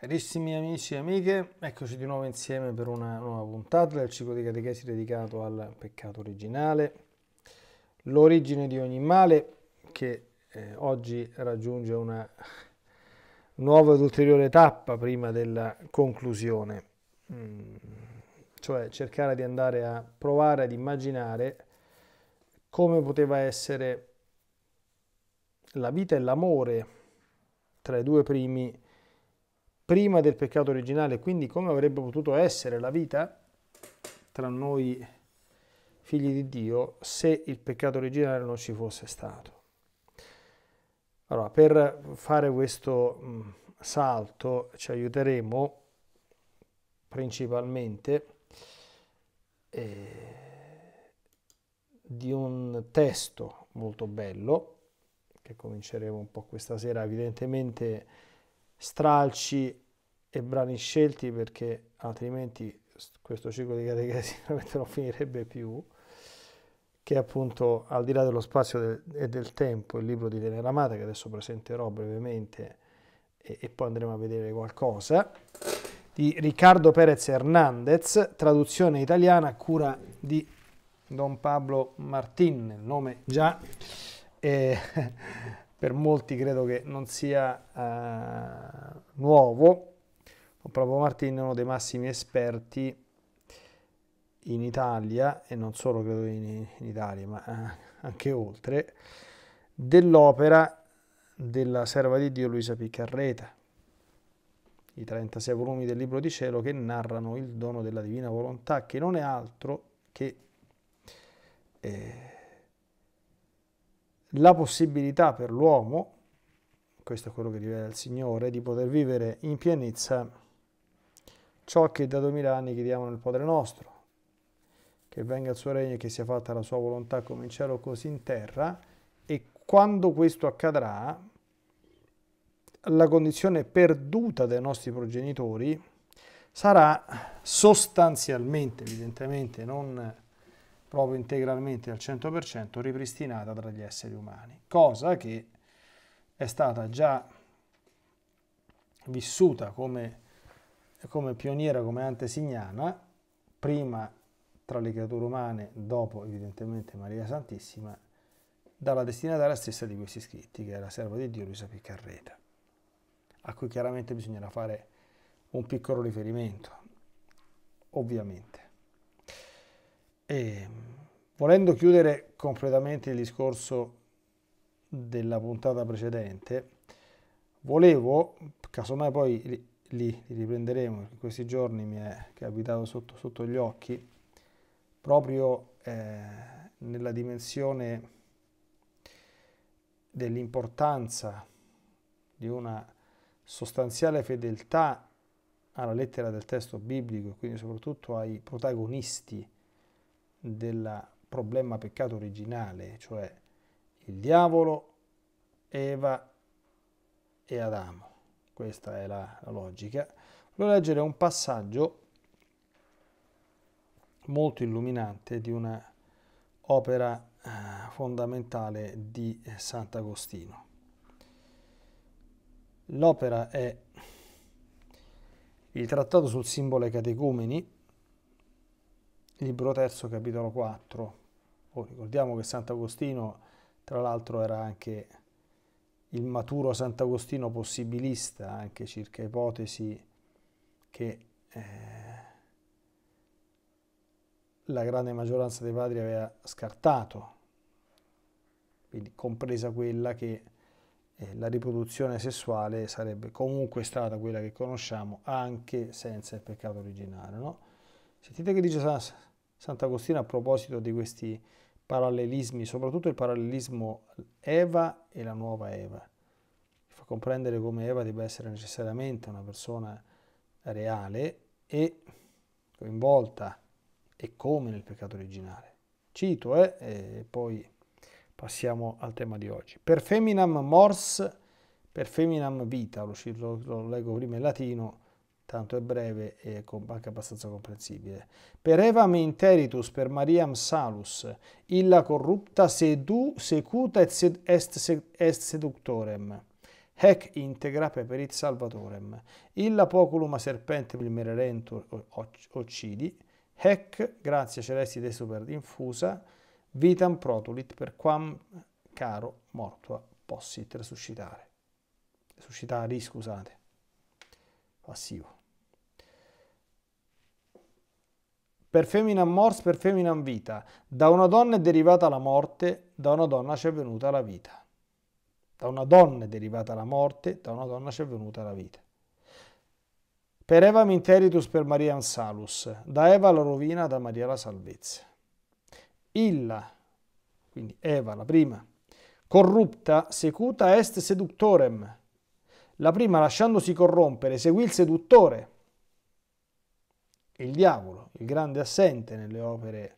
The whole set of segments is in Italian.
Carissimi amici e amiche, eccoci di nuovo insieme per una nuova puntata del ciclo di catechesi dedicato al peccato originale, l'origine di ogni male che eh, oggi raggiunge una nuova ed ulteriore tappa prima della conclusione, mm, cioè cercare di andare a provare ad immaginare come poteva essere la vita e l'amore tra i due primi prima del peccato originale, quindi come avrebbe potuto essere la vita tra noi figli di Dio se il peccato originale non ci fosse stato. Allora, per fare questo mm, salto ci aiuteremo principalmente eh, di un testo molto bello che cominceremo un po' questa sera, evidentemente stralci e brani scelti perché altrimenti questo ciclo di catechesi non finirebbe più, che è appunto al di là dello spazio del, e del tempo, il libro di Tenera Amata che adesso presenterò brevemente e, e poi andremo a vedere qualcosa, di Riccardo Perez Hernandez, traduzione italiana a cura di Don Pablo Martin, il nome già eh, per molti credo che non sia eh, nuovo, Proprio Martin è uno dei massimi esperti in Italia, e non solo credo in, in Italia, ma eh, anche oltre, dell'opera della serva di Dio Luisa Piccarreta, i 36 volumi del Libro di Cielo che narrano il dono della Divina Volontà, che non è altro che eh, la possibilità per l'uomo, questo è quello che rivela il Signore, di poter vivere in pienezza ciò che da duemila anni chiediamo nel Padre nostro. Che venga il suo regno e che sia fatta la sua volontà come in cielo così in terra. E quando questo accadrà, la condizione perduta dai nostri progenitori sarà sostanzialmente, evidentemente, non proprio integralmente al 100% ripristinata tra gli esseri umani, cosa che è stata già vissuta come come pioniera, come antesignana, prima tra le creature umane, dopo evidentemente Maria Santissima, dalla destinataria stessa di questi scritti, che è la serva di Dio Luisa Piccarreta, a cui chiaramente bisognerà fare un piccolo riferimento, ovviamente. E, volendo chiudere completamente il discorso della puntata precedente, volevo, casomai poi li, li riprenderemo, perché questi giorni mi è capitato sotto, sotto gli occhi, proprio eh, nella dimensione dell'importanza di una sostanziale fedeltà alla lettera del testo biblico e quindi soprattutto ai protagonisti del problema peccato originale, cioè il diavolo, Eva e Adamo questa è la, la logica, voglio leggere un passaggio molto illuminante di una opera eh, fondamentale di Sant'Agostino. L'opera è il trattato sul simbolo ai catecumeni, libro terzo, capitolo 4. Oh, ricordiamo che Sant'Agostino, tra l'altro, era anche il maturo Sant'Agostino possibilista anche circa ipotesi che eh, la grande maggioranza dei padri aveva scartato, quindi compresa quella che eh, la riproduzione sessuale sarebbe comunque stata quella che conosciamo anche senza il peccato originario. No? Sentite che dice Sant'Agostino a proposito di questi parallelismi, soprattutto il parallelismo Eva e la nuova Eva. Fa comprendere come Eva debba essere necessariamente una persona reale e coinvolta e come nel peccato originale. Cito, eh, e poi passiamo al tema di oggi. Per feminam mors, per feminam vita, lo, lo leggo prima in latino, tanto è breve e anche abbastanza comprensibile. Per evam interitus, per Mariam salus, illa corrupta sedu, secuta et sed, est, seductorem. Hec integra peperit salvatorem. Illa poculum a serpente mererento occidi. Hec, grazie celesti de super infusa, vitam protulit per quam caro mortua possit resuscitare. Suscitari, scusate. Passivo. per feminam mors, per feminam vita. Da una donna è derivata la morte, da una donna ci è venuta la vita. Da una donna è derivata la morte, da una donna ci è venuta la vita. Per Eva minteritus per Maria salus, da Eva la rovina, da Maria la salvezza. Illa, quindi Eva la prima, corrupta secuta est seductorem. La prima lasciandosi corrompere, seguì il seduttore il diavolo, il grande assente nelle opere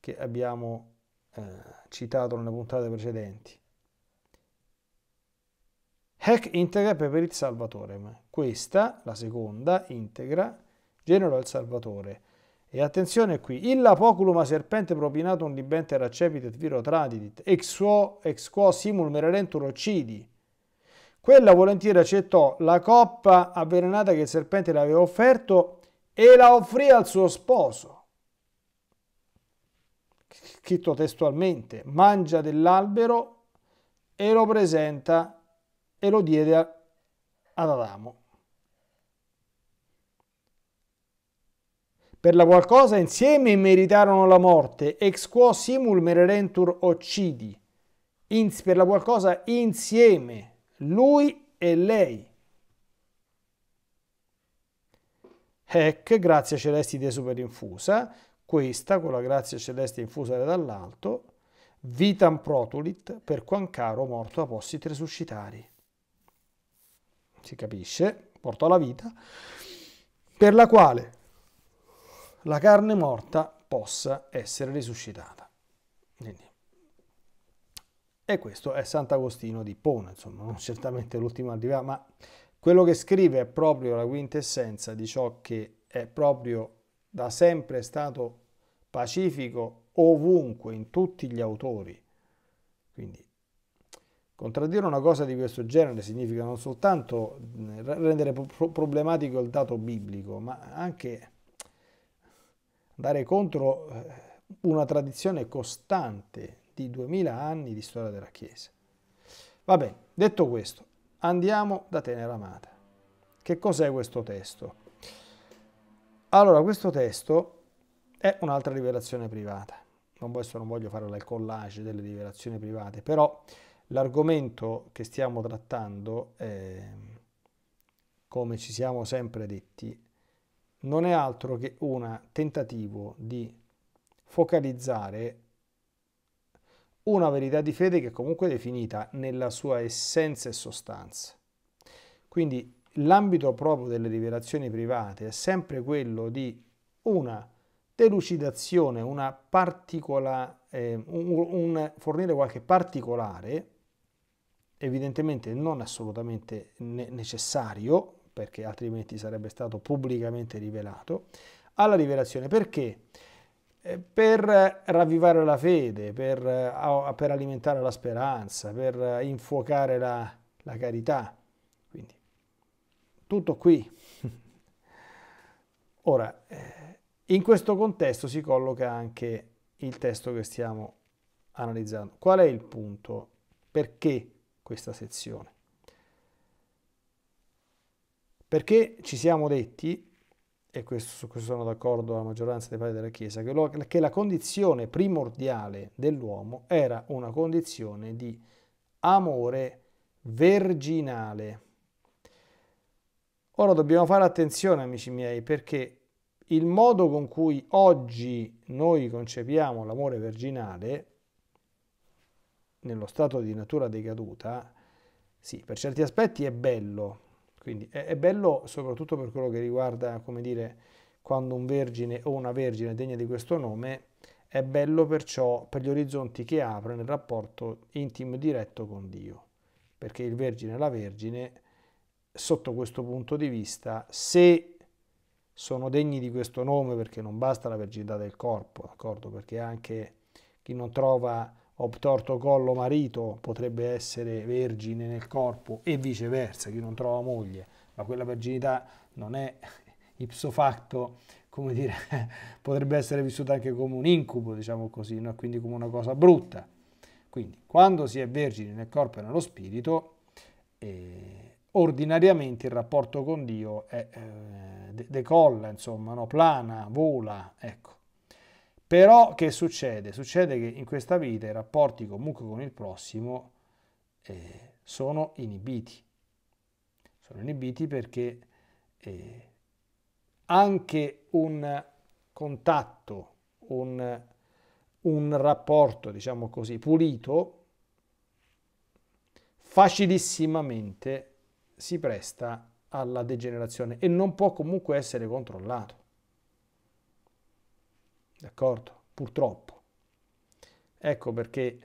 che abbiamo eh, citato nelle puntate precedenti. Hec integra peperit salvatorem. Questa, la seconda, integra genero il salvatore. E attenzione qui, illa poculum a serpente propinatum libente raccepitet viro tradidit, ex suo, ex quo simul mererentur occidi. Quella volentieri accettò la coppa avvelenata che il serpente le aveva offerto e la offrì al suo sposo. Scritto testualmente, mangia dell'albero e lo presenta e lo diede ad Adamo. Per la qualcosa insieme meritarono la morte, ex quo simul mererentur occidi. per la qualcosa insieme, lui e lei. Heck, grazia celesti di superinfusa, questa con la grazia celeste infusa dall'alto, vitam protulit per quan caro morto apostit resuscitari. Si capisce, portò la vita, per la quale la carne morta possa essere risuscitata. E questo è Sant'Agostino di Pona, insomma, non certamente l'ultimo a ma quello che scrive è proprio la quintessenza di ciò che è proprio da sempre stato pacifico ovunque, in tutti gli autori. Quindi contraddire una cosa di questo genere significa non soltanto rendere problematico il dato biblico, ma anche andare contro eh, una tradizione costante di duemila anni di storia della Chiesa. Va bene, detto questo, Andiamo da tenera amata. Che cos'è questo testo? Allora, questo testo è un'altra rivelazione privata. Non, questo non voglio fare il collage delle rivelazioni private, però l'argomento che stiamo trattando, è, come ci siamo sempre detti, non è altro che un tentativo di focalizzare una verità di fede che comunque è definita nella sua essenza e sostanza. Quindi l'ambito proprio delle rivelazioni private è sempre quello di una delucidazione, una particola, eh, un, un, fornire qualche particolare, evidentemente non assolutamente ne necessario, perché altrimenti sarebbe stato pubblicamente rivelato, alla rivelazione. Perché? Perché? Eh, per eh, ravvivare la fede, per, eh, per alimentare la speranza, per infuocare la, la carità. Quindi, tutto qui. Ora, in questo contesto si colloca anche il testo che stiamo analizzando. Qual è il punto? Perché questa sezione? Perché ci siamo detti e questo, su questo sono d'accordo la maggioranza dei padri della Chiesa, che, lo, che la condizione primordiale dell'uomo era una condizione di amore verginale. Ora dobbiamo fare attenzione, amici miei, perché il modo con cui oggi noi concepiamo l'amore verginale, nello stato di natura decaduta, sì, per certi aspetti è bello, quindi è, è bello soprattutto per quello che riguarda, come dire, quando un vergine o una vergine degna di questo nome, è bello perciò per gli orizzonti che apre nel rapporto intimo e diretto con Dio, perché il vergine e la vergine, sotto questo punto di vista, se sono degni di questo nome, perché non basta la verginità del corpo, d'accordo? perché anche chi non trova obtorto collo marito potrebbe essere vergine nel corpo e viceversa, chi non trova moglie, ma quella verginità non è ipso facto, come dire, potrebbe essere vissuta anche come un incubo, diciamo così, no? quindi come una cosa brutta. Quindi quando si è vergine nel corpo e nello spirito, eh, ordinariamente il rapporto con Dio è, eh, decolla, insomma, no? plana, vola, ecco. Però che succede? Succede che in questa vita i rapporti comunque con il prossimo eh, sono inibiti. Sono inibiti perché eh, anche un contatto, un, un rapporto, diciamo così, pulito, facilissimamente si presta alla degenerazione e non può comunque essere controllato d'accordo? Purtroppo. Ecco perché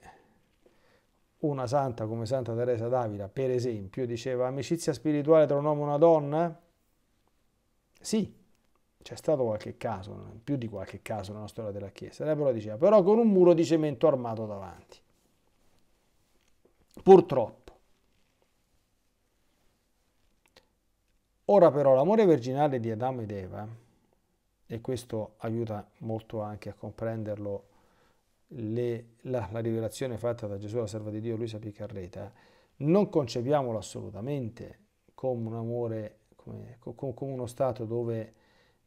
una santa come Santa Teresa d'Avila, per esempio, diceva amicizia spirituale tra un uomo e una donna? Sì, c'è stato qualche caso, più di qualche caso nella storia della Chiesa. Lei però diceva, però con un muro di cemento armato davanti. Purtroppo. Ora però l'amore virginale di Adamo ed Eva e questo aiuta molto anche a comprenderlo le, la, la, rivelazione fatta da Gesù alla serva di Dio Luisa Piccarreta, non concepiamolo assolutamente come un amore, come, come, come uno stato dove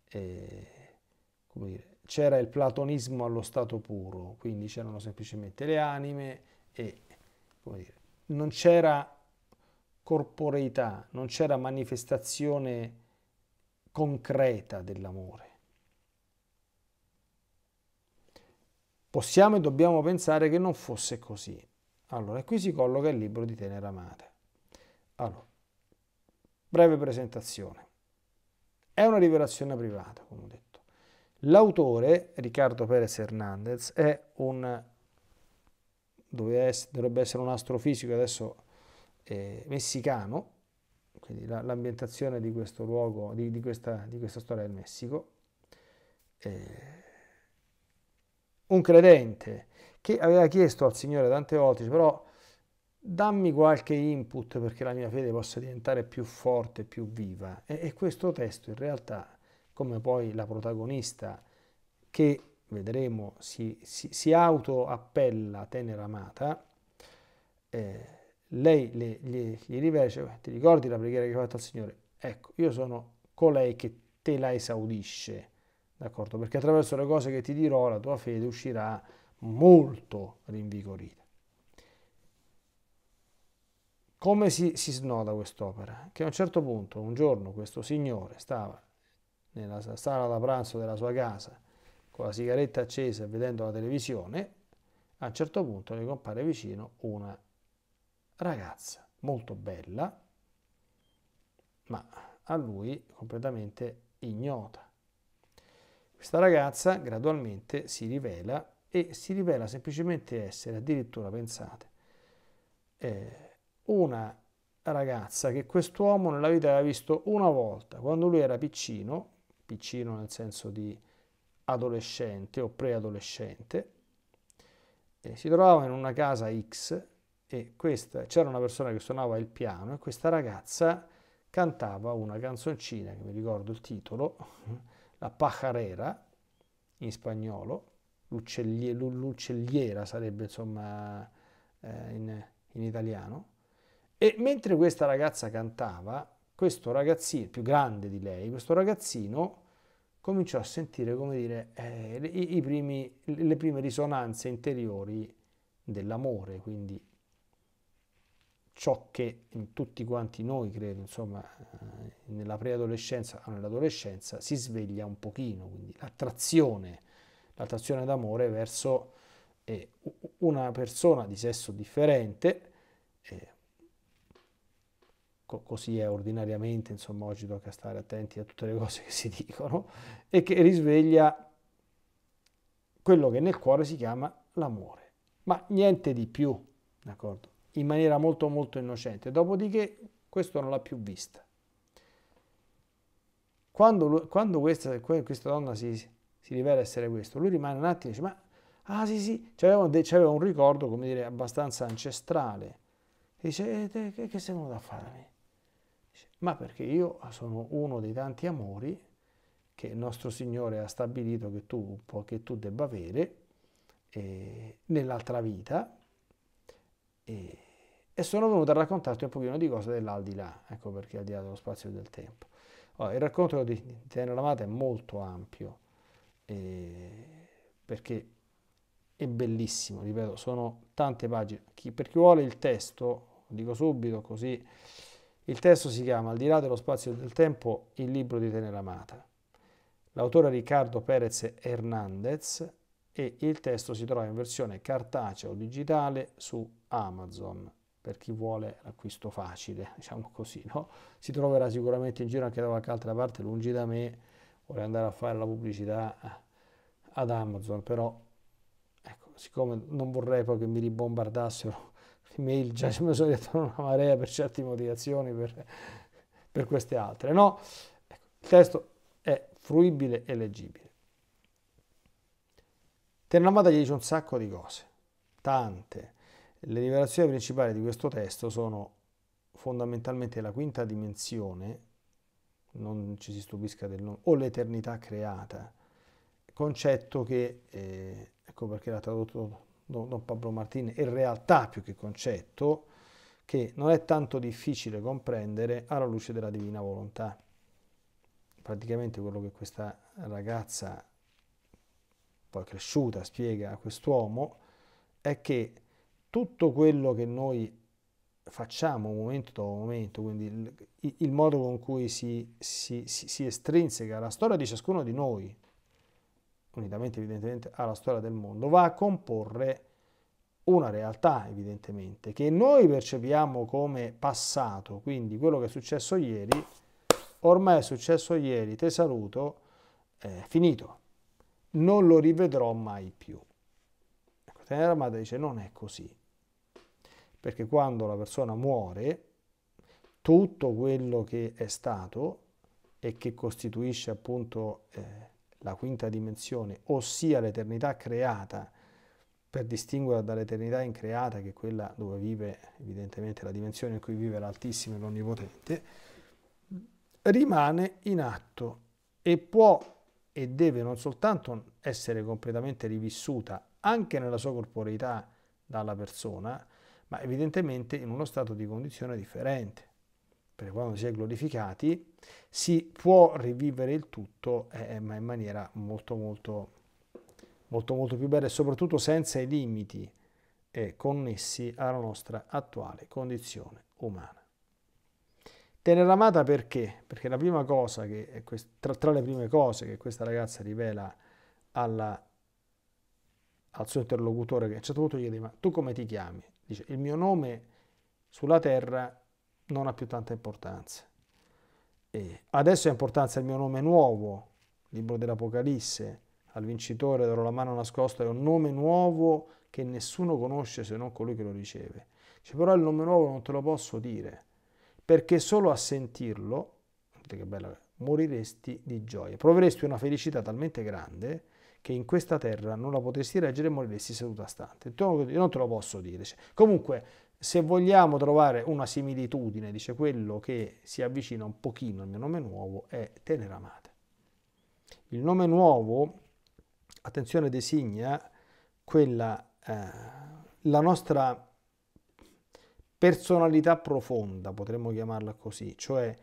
eh, dire, c'era il platonismo allo stato puro, quindi c'erano semplicemente le anime e dire, non c'era corporeità, non c'era manifestazione concreta dell'amore. Possiamo e dobbiamo pensare che non fosse così. Allora, qui si colloca il libro di Tenera Amate. Allora, breve presentazione. È una rivelazione privata, come ho detto. L'autore, Riccardo Perez Hernandez, è un... dovrebbe essere un astrofisico, adesso eh, messicano, quindi l'ambientazione di questo luogo, di, di, questa, di, questa, storia del Messico. Eh, un credente che aveva chiesto al Signore tante volte, però dammi qualche input perché la mia fede possa diventare più forte, più viva. E, e questo testo in realtà, come poi la protagonista che vedremo si, si, si autoappella tenera amata, eh, lei le, gli, gli rivece, ti ricordi la preghiera che hai fatto al Signore? Ecco, io sono colei che te la esaudisce. D'accordo? Perché attraverso le cose che ti dirò la tua fede uscirà molto rinvigorita. Come si, si snoda quest'opera? Che a un certo punto, un giorno, questo signore stava nella sala da pranzo della sua casa con la sigaretta accesa e vedendo la televisione, a un certo punto gli compare vicino una ragazza molto bella, ma a lui completamente ignota. Questa ragazza gradualmente si rivela e si rivela semplicemente essere, addirittura pensate, eh, una ragazza che quest'uomo nella vita aveva visto una volta, quando lui era piccino, piccino nel senso di adolescente o preadolescente, eh, si trovava in una casa X e questa, c'era una persona che suonava il piano e questa ragazza cantava una canzoncina, che mi ricordo il titolo, la pajarera in spagnolo, l'uccelliera sarebbe insomma eh, in, in italiano, e mentre questa ragazza cantava, questo ragazzino, più grande di lei, questo ragazzino cominciò a sentire, come dire, eh, i, i primi, le prime risonanze interiori dell'amore, quindi ciò che in tutti quanti noi, credo, insomma, eh, nella preadolescenza o nell'adolescenza si sveglia un pochino, quindi l'attrazione, l'attrazione d'amore verso eh, una persona di sesso differente, eh, co così è ordinariamente, insomma, oggi tocca stare attenti a tutte le cose che si dicono, e che risveglia quello che nel cuore si chiama l'amore, ma niente di più, d'accordo? in maniera molto molto innocente, dopodiché questo non l'ha più vista. Quando, quando questa, questa, donna si, si, rivela essere questo, lui rimane un attimo e dice, ma ah sì sì, c'aveva, un ricordo, come dire, abbastanza ancestrale. E dice, eh, te, che, che sei venuto a fare Dice, ma perché io sono uno dei tanti amori che il nostro Signore ha stabilito che tu, che tu debba avere eh, nell'altra vita, e, e sono venuto a raccontarti un pochino di cose dell'aldilà, ecco perché al di là dello spazio e del tempo. Allora, il racconto di, di Amata è molto ampio, eh, perché è bellissimo, ripeto, sono tante pagine. Chi, per chi vuole il testo, lo dico subito così, il testo si chiama Al di là dello spazio e del tempo, il libro di Tenera Amata. L'autore Riccardo Perez Hernández e il testo si trova in versione cartacea o digitale su Amazon per chi vuole l'acquisto facile, diciamo così, no? Si troverà sicuramente in giro anche da qualche altra parte, lungi da me, vorrei andare a fare la pubblicità eh, ad Amazon, però ecco, siccome non vorrei poi che mi ribombardassero mail, già mi sono detto una marea per certe motivazioni, per, per queste altre, no? Ecco, il testo è fruibile e leggibile. Theravada gli dice un sacco di cose, tante. Le rivelazioni principali di questo testo sono fondamentalmente la quinta dimensione, non ci si stupisca del nome, o l'eternità creata, concetto che, eh, ecco perché l'ha tradotto Don Pablo Martini, è realtà più che concetto, che non è tanto difficile comprendere alla luce della divina volontà. Praticamente quello che questa ragazza poi cresciuta, spiega a quest'uomo, è che tutto quello che noi facciamo momento dopo momento, quindi il, il modo con cui si, si, si, si estrinseca la storia di ciascuno di noi, unitamente evidentemente alla storia del mondo, va a comporre una realtà evidentemente che noi percepiamo come passato, quindi quello che è successo ieri, ormai è successo ieri, te saluto, eh, è finito non lo rivedrò mai più. Ecco, Theravada dice non è così, perché quando la persona muore, tutto quello che è stato e che costituisce appunto eh, la quinta dimensione, ossia l'eternità creata, per distinguerla dall'eternità increata, che è quella dove vive evidentemente la dimensione in cui vive l'Altissimo e l'Onnipotente, rimane in atto e può e deve non soltanto essere completamente rivissuta anche nella sua corporeità dalla persona, ma evidentemente in uno stato di condizione differente. Perché quando si è glorificati si può rivivere il tutto, eh, eh ma in maniera molto molto, molto molto più bella e soprattutto senza i limiti eh, connessi alla nostra attuale condizione umana. Tenera amata perché? Perché la prima cosa che, tra, tra le prime cose che questa ragazza rivela alla, al suo interlocutore, che a un certo punto gli chiede, ma tu come ti chiami? Dice, il mio nome sulla terra non ha più tanta importanza. E adesso ha importanza il mio nome nuovo, libro dell'Apocalisse, al vincitore darò la mano nascosta, è un nome nuovo che nessuno conosce se non colui che lo riceve. Dice, però il nome nuovo non te lo posso dire perché solo a sentirlo, che bella, moriresti di gioia. Proveresti una felicità talmente grande che in questa terra non la potresti reggere e moriresti seduta stante. Io non te lo posso dire. Cioè, comunque, se vogliamo trovare una similitudine, dice quello che si avvicina un pochino al mio nome nuovo, è tenera amata. Il nome nuovo, attenzione, designa quella, eh, la nostra personalità profonda, potremmo chiamarla così, cioè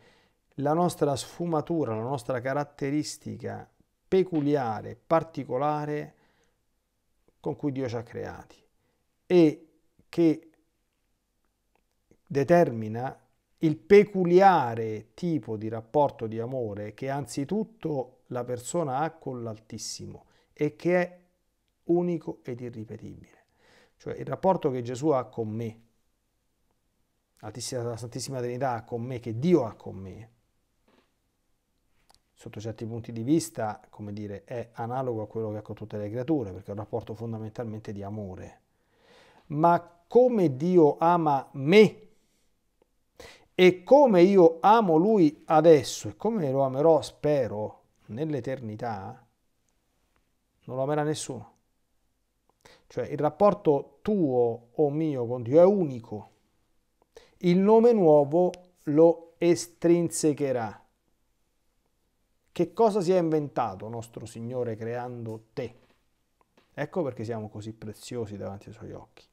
la nostra sfumatura, la nostra caratteristica peculiare, particolare con cui Dio ci ha creati e che determina il peculiare tipo di rapporto di amore che anzitutto la persona ha con l'Altissimo e che è unico ed irripetibile. Cioè il rapporto che Gesù ha con me, la Santissima Trinità ha con me, che Dio ha con me, sotto certi punti di vista, come dire, è analogo a quello che ha con tutte le creature, perché è un rapporto fondamentalmente di amore. Ma come Dio ama me e come io amo Lui adesso e come lo amerò, spero, nell'eternità, non lo amerà nessuno. Cioè il rapporto tuo o mio con Dio è unico il nome nuovo lo estrinsecherà. Che cosa si è inventato nostro Signore creando te? Ecco perché siamo così preziosi davanti ai suoi occhi.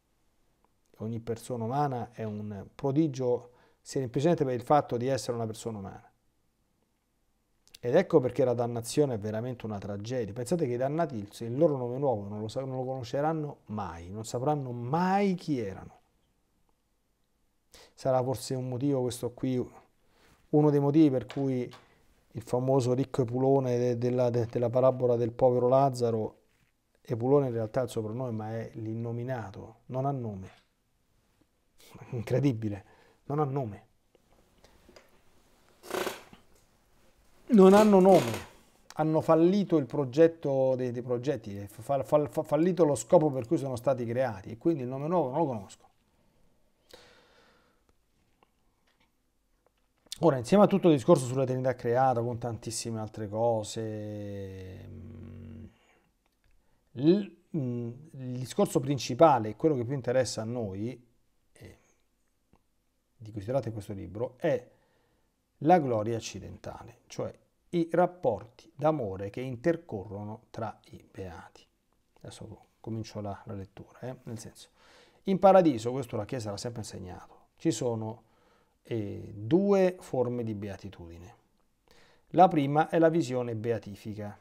Ogni persona umana è un prodigio semplicemente per il fatto di essere una persona umana. Ed ecco perché la dannazione è veramente una tragedia. Pensate che i dannati il loro nome nuovo non lo, non lo conosceranno mai, non sapranno mai chi erano. Sarà forse un motivo, questo qui, uno dei motivi per cui il famoso ricco Epulone della, della parabola del povero Lazzaro, Epulone in realtà è il soprannome, ma è l'innominato, non ha nome. Incredibile, non ha nome. Non hanno nome hanno fallito il progetto dei, dei progetti, fall, fallito lo scopo per cui sono stati creati e quindi il nome nuovo non lo conosco. Ora, insieme a tutto il discorso sulla Trinità creata, con tantissime altre cose, il, mm, mm, il discorso principale, quello che più interessa a noi, eh, di cui si tratta in questo libro, è la gloria accidentale, cioè i rapporti d'amore che intercorrono tra i beati. Adesso comincio la, la lettura, eh, nel senso, in paradiso, questo la Chiesa l'ha sempre insegnato, ci sono eh, due forme di beatitudine. La prima è la visione beatifica.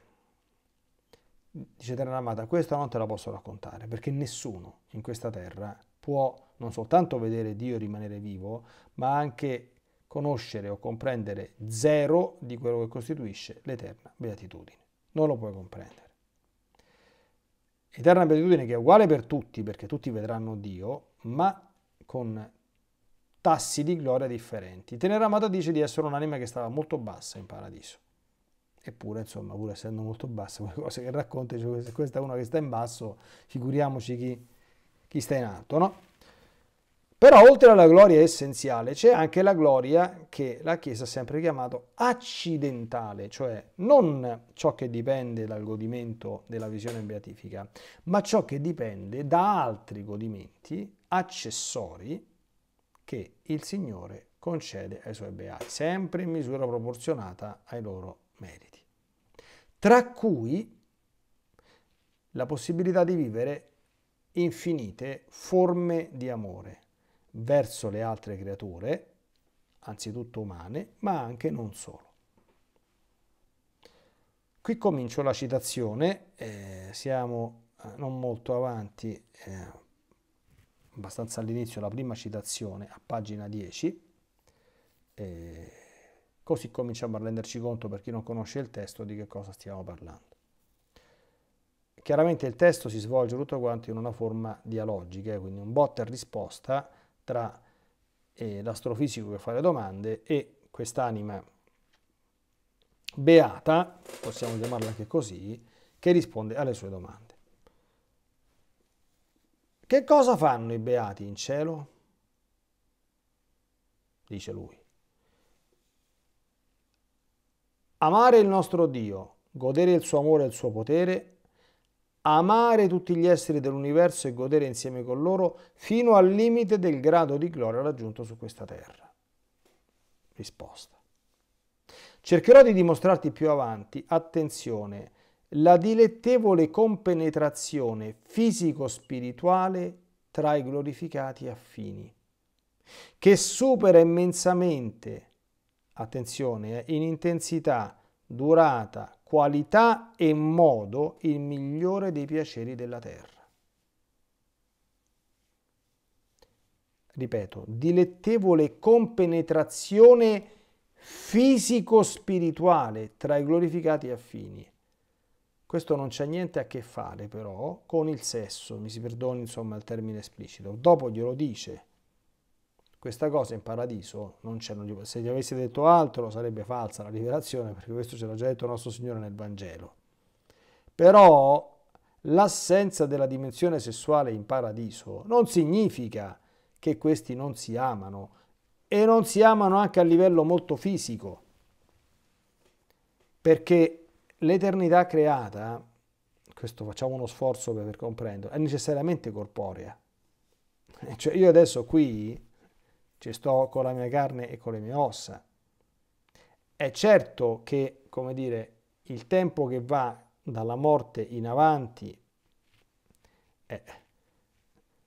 Dice Terramata, questa non te la posso raccontare perché nessuno in questa terra può non soltanto vedere Dio rimanere vivo, ma anche conoscere o comprendere zero di quello che costituisce l'eterna beatitudine. Non lo puoi comprendere. Eterna beatitudine che è uguale per tutti, perché tutti vedranno Dio, ma con tassi di gloria differenti. Tenera Amato dice di essere un'anima che stava molto bassa in paradiso. Eppure, insomma, pur essendo molto bassa, quelle cose che racconta, cioè, se questa è una che sta in basso, figuriamoci chi, chi sta in alto, no? Però oltre alla gloria essenziale c'è anche la gloria che la Chiesa ha sempre chiamato accidentale, cioè non ciò che dipende dal godimento della visione beatifica, ma ciò che dipende da altri godimenti accessori che il Signore concede ai suoi beati, sempre in misura proporzionata ai loro meriti. Tra cui la possibilità di vivere infinite forme di amore verso le altre creature, anzitutto umane, ma anche non solo. Qui comincio la citazione, eh, siamo eh, non molto avanti, eh, abbastanza all'inizio la prima citazione a pagina 10, eh, così cominciamo a renderci conto per chi non conosce il testo di che cosa stiamo parlando. Chiaramente il testo si svolge tutto quanto in una forma dialogica, eh, quindi un botta e risposta tra eh, l'astrofisico che fa le domande e quest'anima beata, possiamo chiamarla anche così, che risponde alle sue domande. Che cosa fanno i beati in cielo? Dice lui. Amare il nostro Dio, godere il suo amore e il suo potere, amare tutti gli esseri dell'universo e godere insieme con loro fino al limite del grado di gloria raggiunto su questa terra. Risposta. Cercherò di dimostrarti più avanti, attenzione, la dilettevole compenetrazione fisico-spirituale tra i glorificati affini, che supera immensamente, attenzione, eh, in intensità, durata, qualità e modo il migliore dei piaceri della terra. Ripeto, dilettevole compenetrazione fisico-spirituale tra i glorificati affini, questo non c'ha niente a che fare però con il sesso, mi si perdoni insomma il termine esplicito. Dopo glielo dice. Questa cosa in paradiso non c'è, se gli avessi detto altro sarebbe falsa la rivelazione, perché questo ce l'ha già detto nostro Signore nel Vangelo. Però l'assenza della dimensione sessuale in paradiso non significa che questi non si amano e non si amano anche a livello molto fisico, perché l'eternità creata, questo facciamo uno sforzo per comprendere, è necessariamente corporea. Cioè io adesso qui ci sto con la mia carne e con le mie ossa. È certo che, come dire, il tempo che va dalla morte in avanti eh,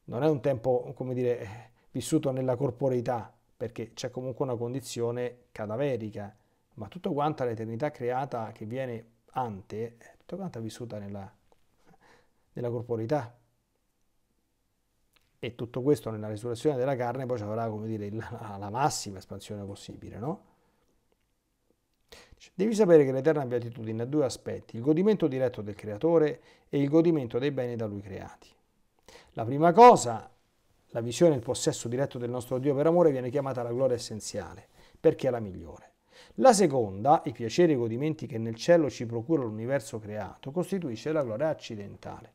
non è un tempo, come dire, vissuto nella corporeità, perché c'è comunque una condizione cadaverica, ma tutta quanta l'eternità creata che viene ante è tutta quanta vissuta nella, nella corporeità. E tutto questo nella risurrezione della carne poi ci avrà, come dire, la, la massima espansione possibile, no? Devi sapere che l'eterna beatitudine ha due aspetti, il godimento diretto del creatore e il godimento dei beni da lui creati. La prima cosa, la visione e il possesso diretto del nostro Dio per amore viene chiamata la gloria essenziale, perché è la migliore. La seconda, i piaceri e i godimenti che nel cielo ci procura l'universo creato, costituisce la gloria accidentale.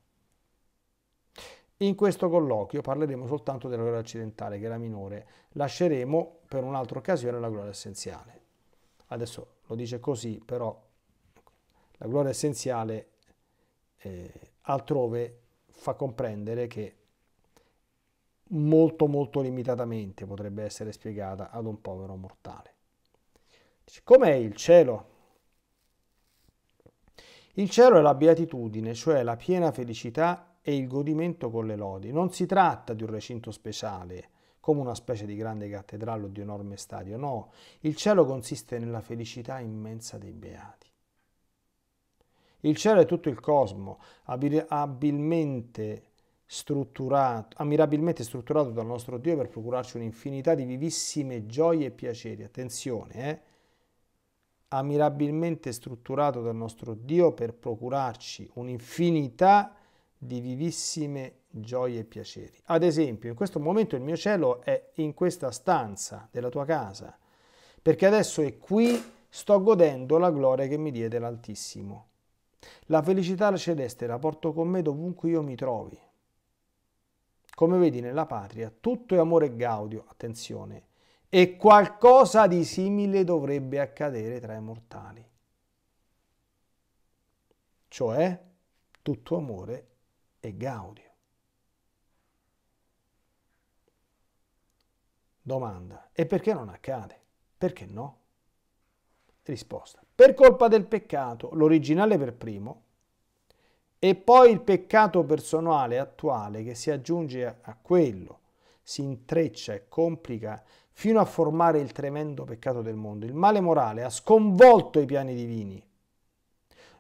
In questo colloquio parleremo soltanto della gloria accidentale, che è la minore. Lasceremo per un'altra occasione la gloria essenziale. Adesso lo dice così, però la gloria essenziale eh, altrove fa comprendere che molto molto limitatamente potrebbe essere spiegata ad un povero mortale. Siccome il cielo, il cielo è la beatitudine, cioè la piena felicità e il godimento con le lodi. Non si tratta di un recinto speciale, come una specie di grande cattedrale o di enorme stadio, no, il cielo consiste nella felicità immensa dei beati. Il cielo è tutto il cosmo, abilmente strutturato, ammirabilmente strutturato dal nostro Dio per procurarci un'infinità di vivissime gioie e piaceri. Attenzione, eh? ammirabilmente strutturato dal nostro Dio per procurarci un'infinità di vivissime gioie e piaceri. Ad esempio, in questo momento il mio cielo è in questa stanza della tua casa, perché adesso è qui, sto godendo la gloria che mi diede l'Altissimo. La felicità celeste la porto con me dovunque io mi trovi. Come vedi nella patria, tutto è amore e gaudio, attenzione, e qualcosa di simile dovrebbe accadere tra i mortali. Cioè, tutto amore e gaudio. Domanda, e perché non accade? Perché no? Risposta, per colpa del peccato, l'originale per primo, e poi il peccato personale attuale che si aggiunge a quello, si intreccia e complica fino a formare il tremendo peccato del mondo. Il male morale ha sconvolto i piani divini.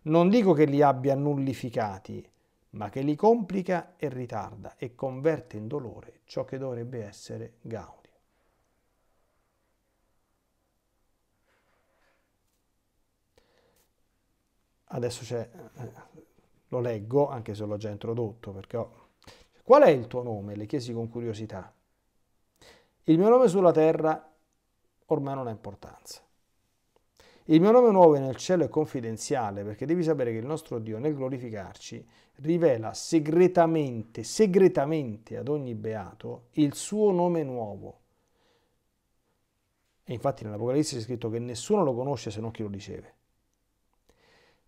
Non dico che li abbia nullificati, ma che li complica e ritarda e converte in dolore ciò che dovrebbe essere Gaudio. Adesso c'è, eh, lo leggo anche se l'ho già introdotto perché ho... Qual è il tuo nome? Le chiesi con curiosità. Il mio nome sulla terra ormai non ha importanza. Il mio nome nuovo nel cielo è confidenziale perché devi sapere che il nostro Dio nel glorificarci rivela segretamente, segretamente ad ogni beato il suo nome nuovo. E infatti nell'Apocalisse c'è scritto che nessuno lo conosce se non chi lo riceve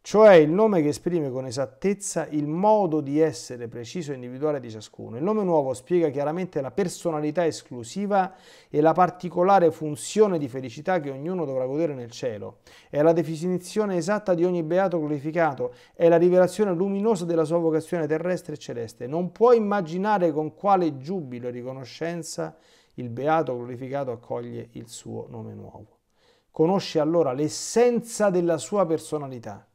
cioè il nome che esprime con esattezza il modo di essere preciso e individuale di ciascuno. Il nome nuovo spiega chiaramente la personalità esclusiva e la particolare funzione di felicità che ognuno dovrà godere nel cielo. È la definizione esatta di ogni beato glorificato, è la rivelazione luminosa della sua vocazione terrestre e celeste. Non può immaginare con quale giubilo e riconoscenza il beato glorificato accoglie il suo nome nuovo. Conosce allora l'essenza della sua personalità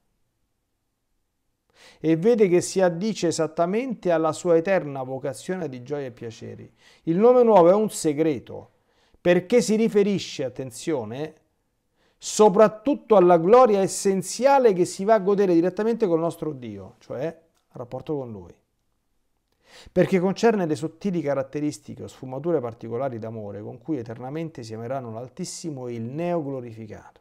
e vede che si addice esattamente alla sua eterna vocazione di gioia e piaceri. Il nome nuovo è un segreto perché si riferisce, attenzione, soprattutto alla gloria essenziale che si va a godere direttamente col nostro Dio, cioè il rapporto con Lui. Perché concerne le sottili caratteristiche o sfumature particolari d'amore con cui eternamente si ameranno l'Altissimo e il Neo glorificato.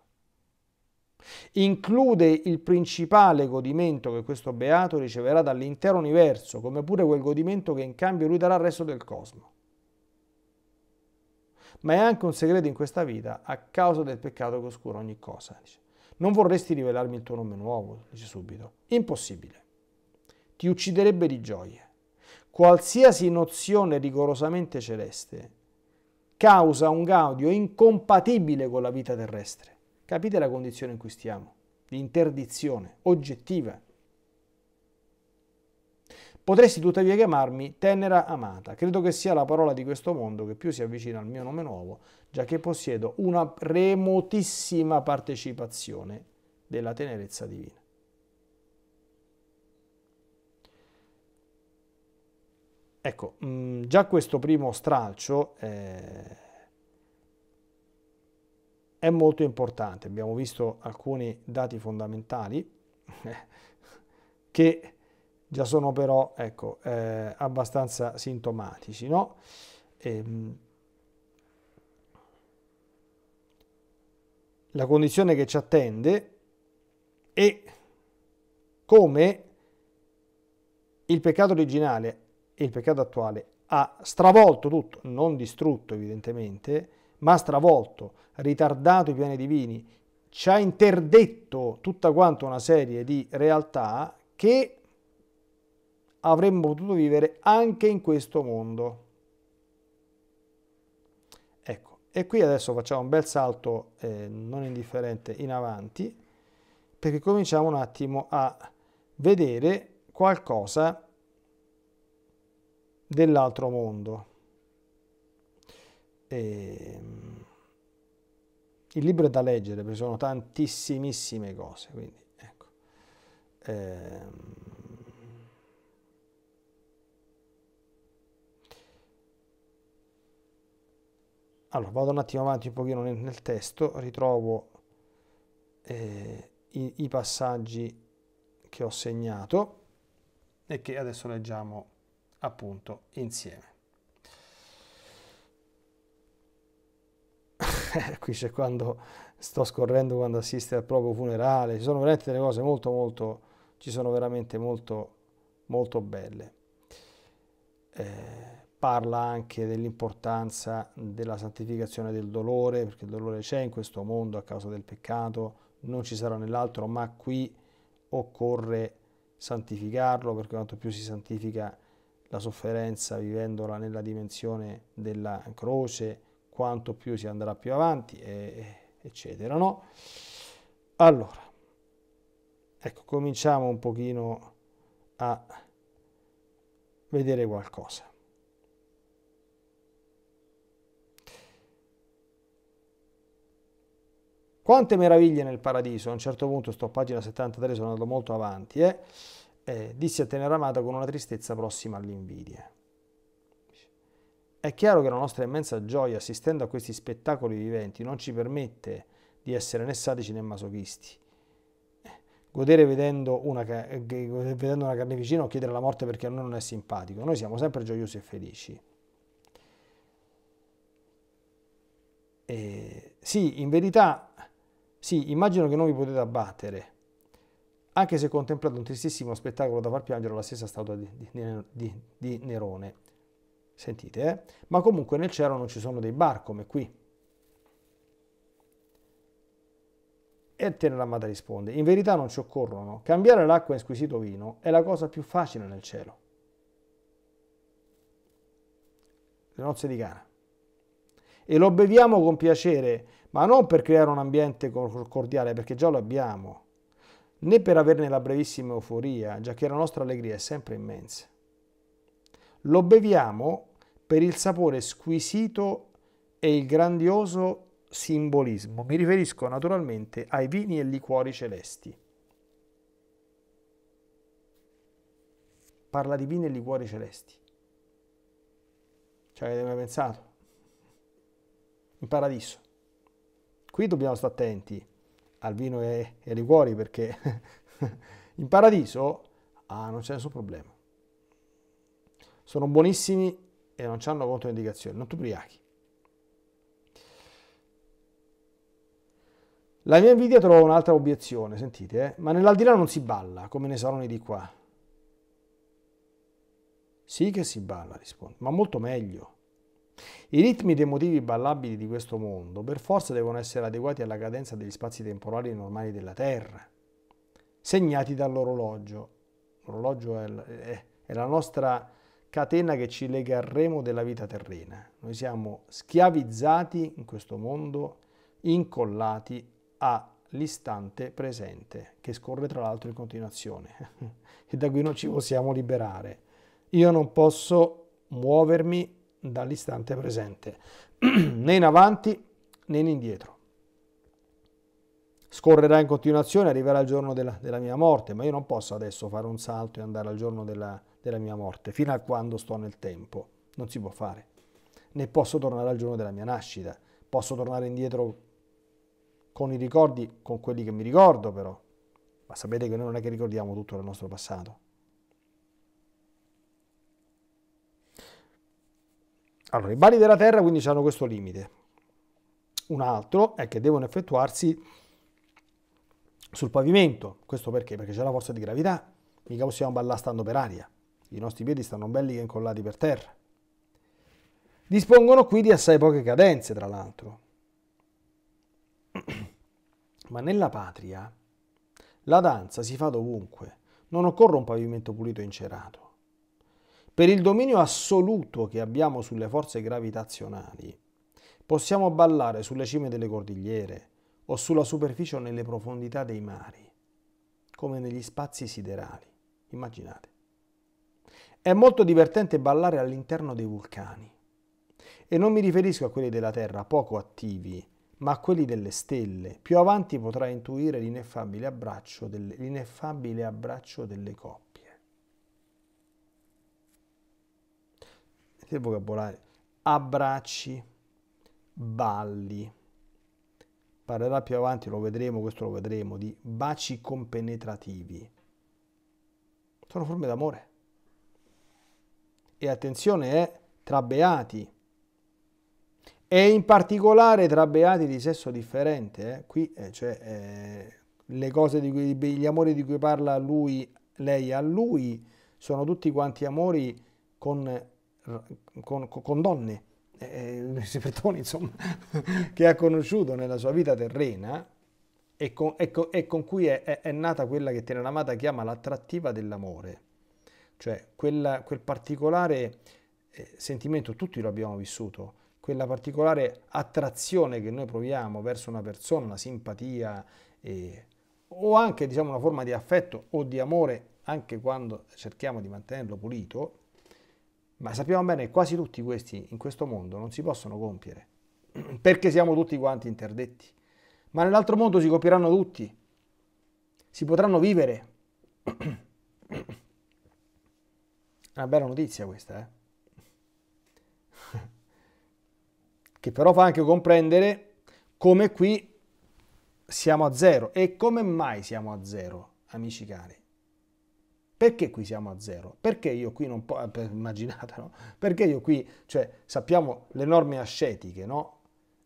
Include il principale godimento che questo beato riceverà dall'intero universo, come pure quel godimento che in cambio lui darà al resto del cosmo. Ma è anche un segreto in questa vita a causa del peccato che oscura ogni cosa. Dice. Non vorresti rivelarmi il tuo nome nuovo, dice subito. Impossibile. Ti ucciderebbe di gioie. Qualsiasi nozione rigorosamente celeste causa un gaudio incompatibile con la vita terrestre. Capite la condizione in cui stiamo? Di interdizione oggettiva. Potresti tuttavia chiamarmi tenera amata. Credo che sia la parola di questo mondo che più si avvicina al mio nome nuovo, già che possiedo una remotissima partecipazione della tenerezza divina. Ecco, mh, mm, già questo primo stralcio eh, è molto importante. Abbiamo visto alcuni dati fondamentali che già sono però ecco, eh, abbastanza sintomatici. No? Ehm, la condizione che ci attende e come il peccato originale e il peccato attuale ha stravolto tutto, non distrutto evidentemente, ma stravolto, ritardato i piani divini, ci ha interdetto tutta quanta una serie di realtà che avremmo potuto vivere anche in questo mondo. Ecco, e qui adesso facciamo un bel salto eh, non indifferente in avanti, perché cominciamo un attimo a vedere qualcosa dell'altro mondo. E... Ehm, il libro è da leggere perché sono tantissime cose, quindi ecco. E... Ehm, allora, vado un attimo avanti un pochino nel, nel testo, ritrovo eh, i, i passaggi che ho segnato e che adesso leggiamo appunto insieme. qui c'è quando sto scorrendo quando assiste al proprio funerale, ci sono veramente delle cose molto molto, ci sono veramente molto molto belle. Eh, parla anche dell'importanza della santificazione del dolore, perché il dolore c'è in questo mondo a causa del peccato, non ci sarà nell'altro, ma qui occorre santificarlo, perché quanto più si santifica la sofferenza vivendola nella dimensione della croce, quanto più si andrà più avanti, e, eccetera, no? Allora, ecco, cominciamo un pochino a vedere qualcosa. Quante meraviglie nel paradiso, a un certo punto sto a pagina 73, sono andato molto avanti, eh? Eh, disse a Teneramata con una tristezza prossima all'invidia. È chiaro che la nostra immensa gioia assistendo a questi spettacoli viventi non ci permette di essere né sadici né masochisti. Eh, godere vedendo una, eh, vedendo una carneficina o chiedere la morte perché a noi non è simpatico. Noi siamo sempre gioiosi e felici. Eh, sì, in verità, sì, immagino che non vi potete abbattere, anche se contemplate un tristissimo spettacolo da far piangere la stessa statua di, di, di, di Nerone. Sentite, eh? ma comunque nel cielo non ci sono dei bar come qui. E l'amata risponde, in verità non ci occorrono, cambiare l'acqua in squisito vino è la cosa più facile nel cielo. Le nozze di Cana. E lo beviamo con piacere, ma non per creare un ambiente cordiale, perché già lo abbiamo, né per averne la brevissima euforia, già che la nostra allegria è sempre immensa lo beviamo per il sapore squisito e il grandioso simbolismo. Mi riferisco naturalmente ai vini e liquori celesti. Parla di vini e liquori celesti. Ci avete mai pensato? In paradiso. Qui dobbiamo stare attenti al vino e ai liquori perché in paradiso ah, non c'è nessun problema. Sono buonissimi e non hanno controindicazioni, non ti ubriachi. La mia invidia trova un'altra obiezione, sentite, eh? ma nell'aldilà non si balla, come nei saloni di qua. Sì che si balla, risponde, ma molto meglio. I ritmi dei motivi ballabili di questo mondo per forza devono essere adeguati alla cadenza degli spazi temporali normali della Terra, segnati dall'orologio. L'orologio è, è, è la nostra catena che ci lega al remo della vita terrena. Noi siamo schiavizzati in questo mondo, incollati all'istante presente, che scorre tra l'altro in continuazione, e da cui non ci possiamo liberare. Io non posso muovermi dall'istante presente, né in avanti né in indietro. Scorrerà in continuazione, arriverà il giorno della, della mia morte, ma io non posso adesso fare un salto e andare al giorno della, della mia morte, fino a quando sto nel tempo. Non si può fare. Né posso tornare al giorno della mia nascita, posso tornare indietro con i ricordi, con quelli che mi ricordo però. Ma sapete che noi non è che ricordiamo tutto il nostro passato. Allora, i bari della terra quindi hanno questo limite. Un altro è che devono effettuarsi sul pavimento. Questo perché? Perché c'è la forza di gravità. Mica possiamo ballare stando per aria i nostri piedi stanno belli che incollati per terra. Dispongono qui di assai poche cadenze, tra l'altro. Ma nella patria la danza si fa dovunque, non occorre un pavimento pulito e incerato. Per il dominio assoluto che abbiamo sulle forze gravitazionali, possiamo ballare sulle cime delle cordigliere o sulla superficie o nelle profondità dei mari, come negli spazi siderali. Immaginate. È molto divertente ballare all'interno dei vulcani. E non mi riferisco a quelli della Terra, poco attivi, ma a quelli delle stelle. Più avanti potrai intuire l'ineffabile abbraccio delle, l'ineffabile abbraccio delle coppie. il vocabolario. Abbracci, balli. Parlerà più avanti, lo vedremo, questo lo vedremo, di baci compenetrativi. Sono forme d'amore e attenzione è eh, tra beati, e in particolare tra beati di sesso differente, eh, qui eh, cioè, eh, le cose di cui, gli amori di cui parla lui, lei a lui, sono tutti quanti amori con, con, con donne, eh, eh, si perdoni insomma, che ha conosciuto nella sua vita terrena e con, e con e cui è, è, è nata quella che Telenamata chiama l'attrattiva dell'amore cioè quella, quel particolare eh, sentimento tutti lo abbiamo vissuto, quella particolare attrazione che noi proviamo verso una persona, una simpatia eh, o anche diciamo, una forma di affetto o di amore, anche quando cerchiamo di mantenerlo pulito, ma sappiamo bene che quasi tutti questi in questo mondo non si possono compiere, perché siamo tutti quanti interdetti. Ma nell'altro mondo si compieranno tutti, si potranno vivere. una bella notizia questa, eh? che però fa anche comprendere come qui siamo a zero e come mai siamo a zero, amici cari. Perché qui siamo a zero? Perché io qui non posso, eh, immaginate, no? Perché io qui, cioè, sappiamo le norme ascetiche, no?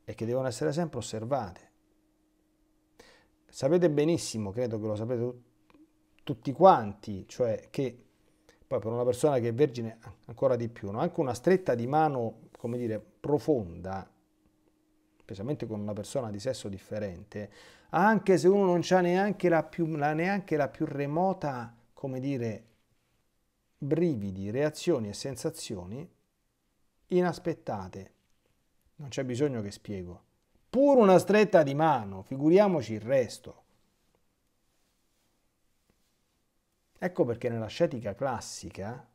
E che devono essere sempre osservate. Sapete benissimo, credo che lo sapete tutti quanti, cioè che poi per una persona che è vergine ancora di più, no? anche una stretta di mano, come dire, profonda, specialmente con una persona di sesso differente, anche se uno non ha neanche la più, la, neanche la più remota, come dire, brividi, reazioni e sensazioni inaspettate. Non c'è bisogno che spiego. Pur una stretta di mano, figuriamoci il resto. Ecco perché nell'ascetica classica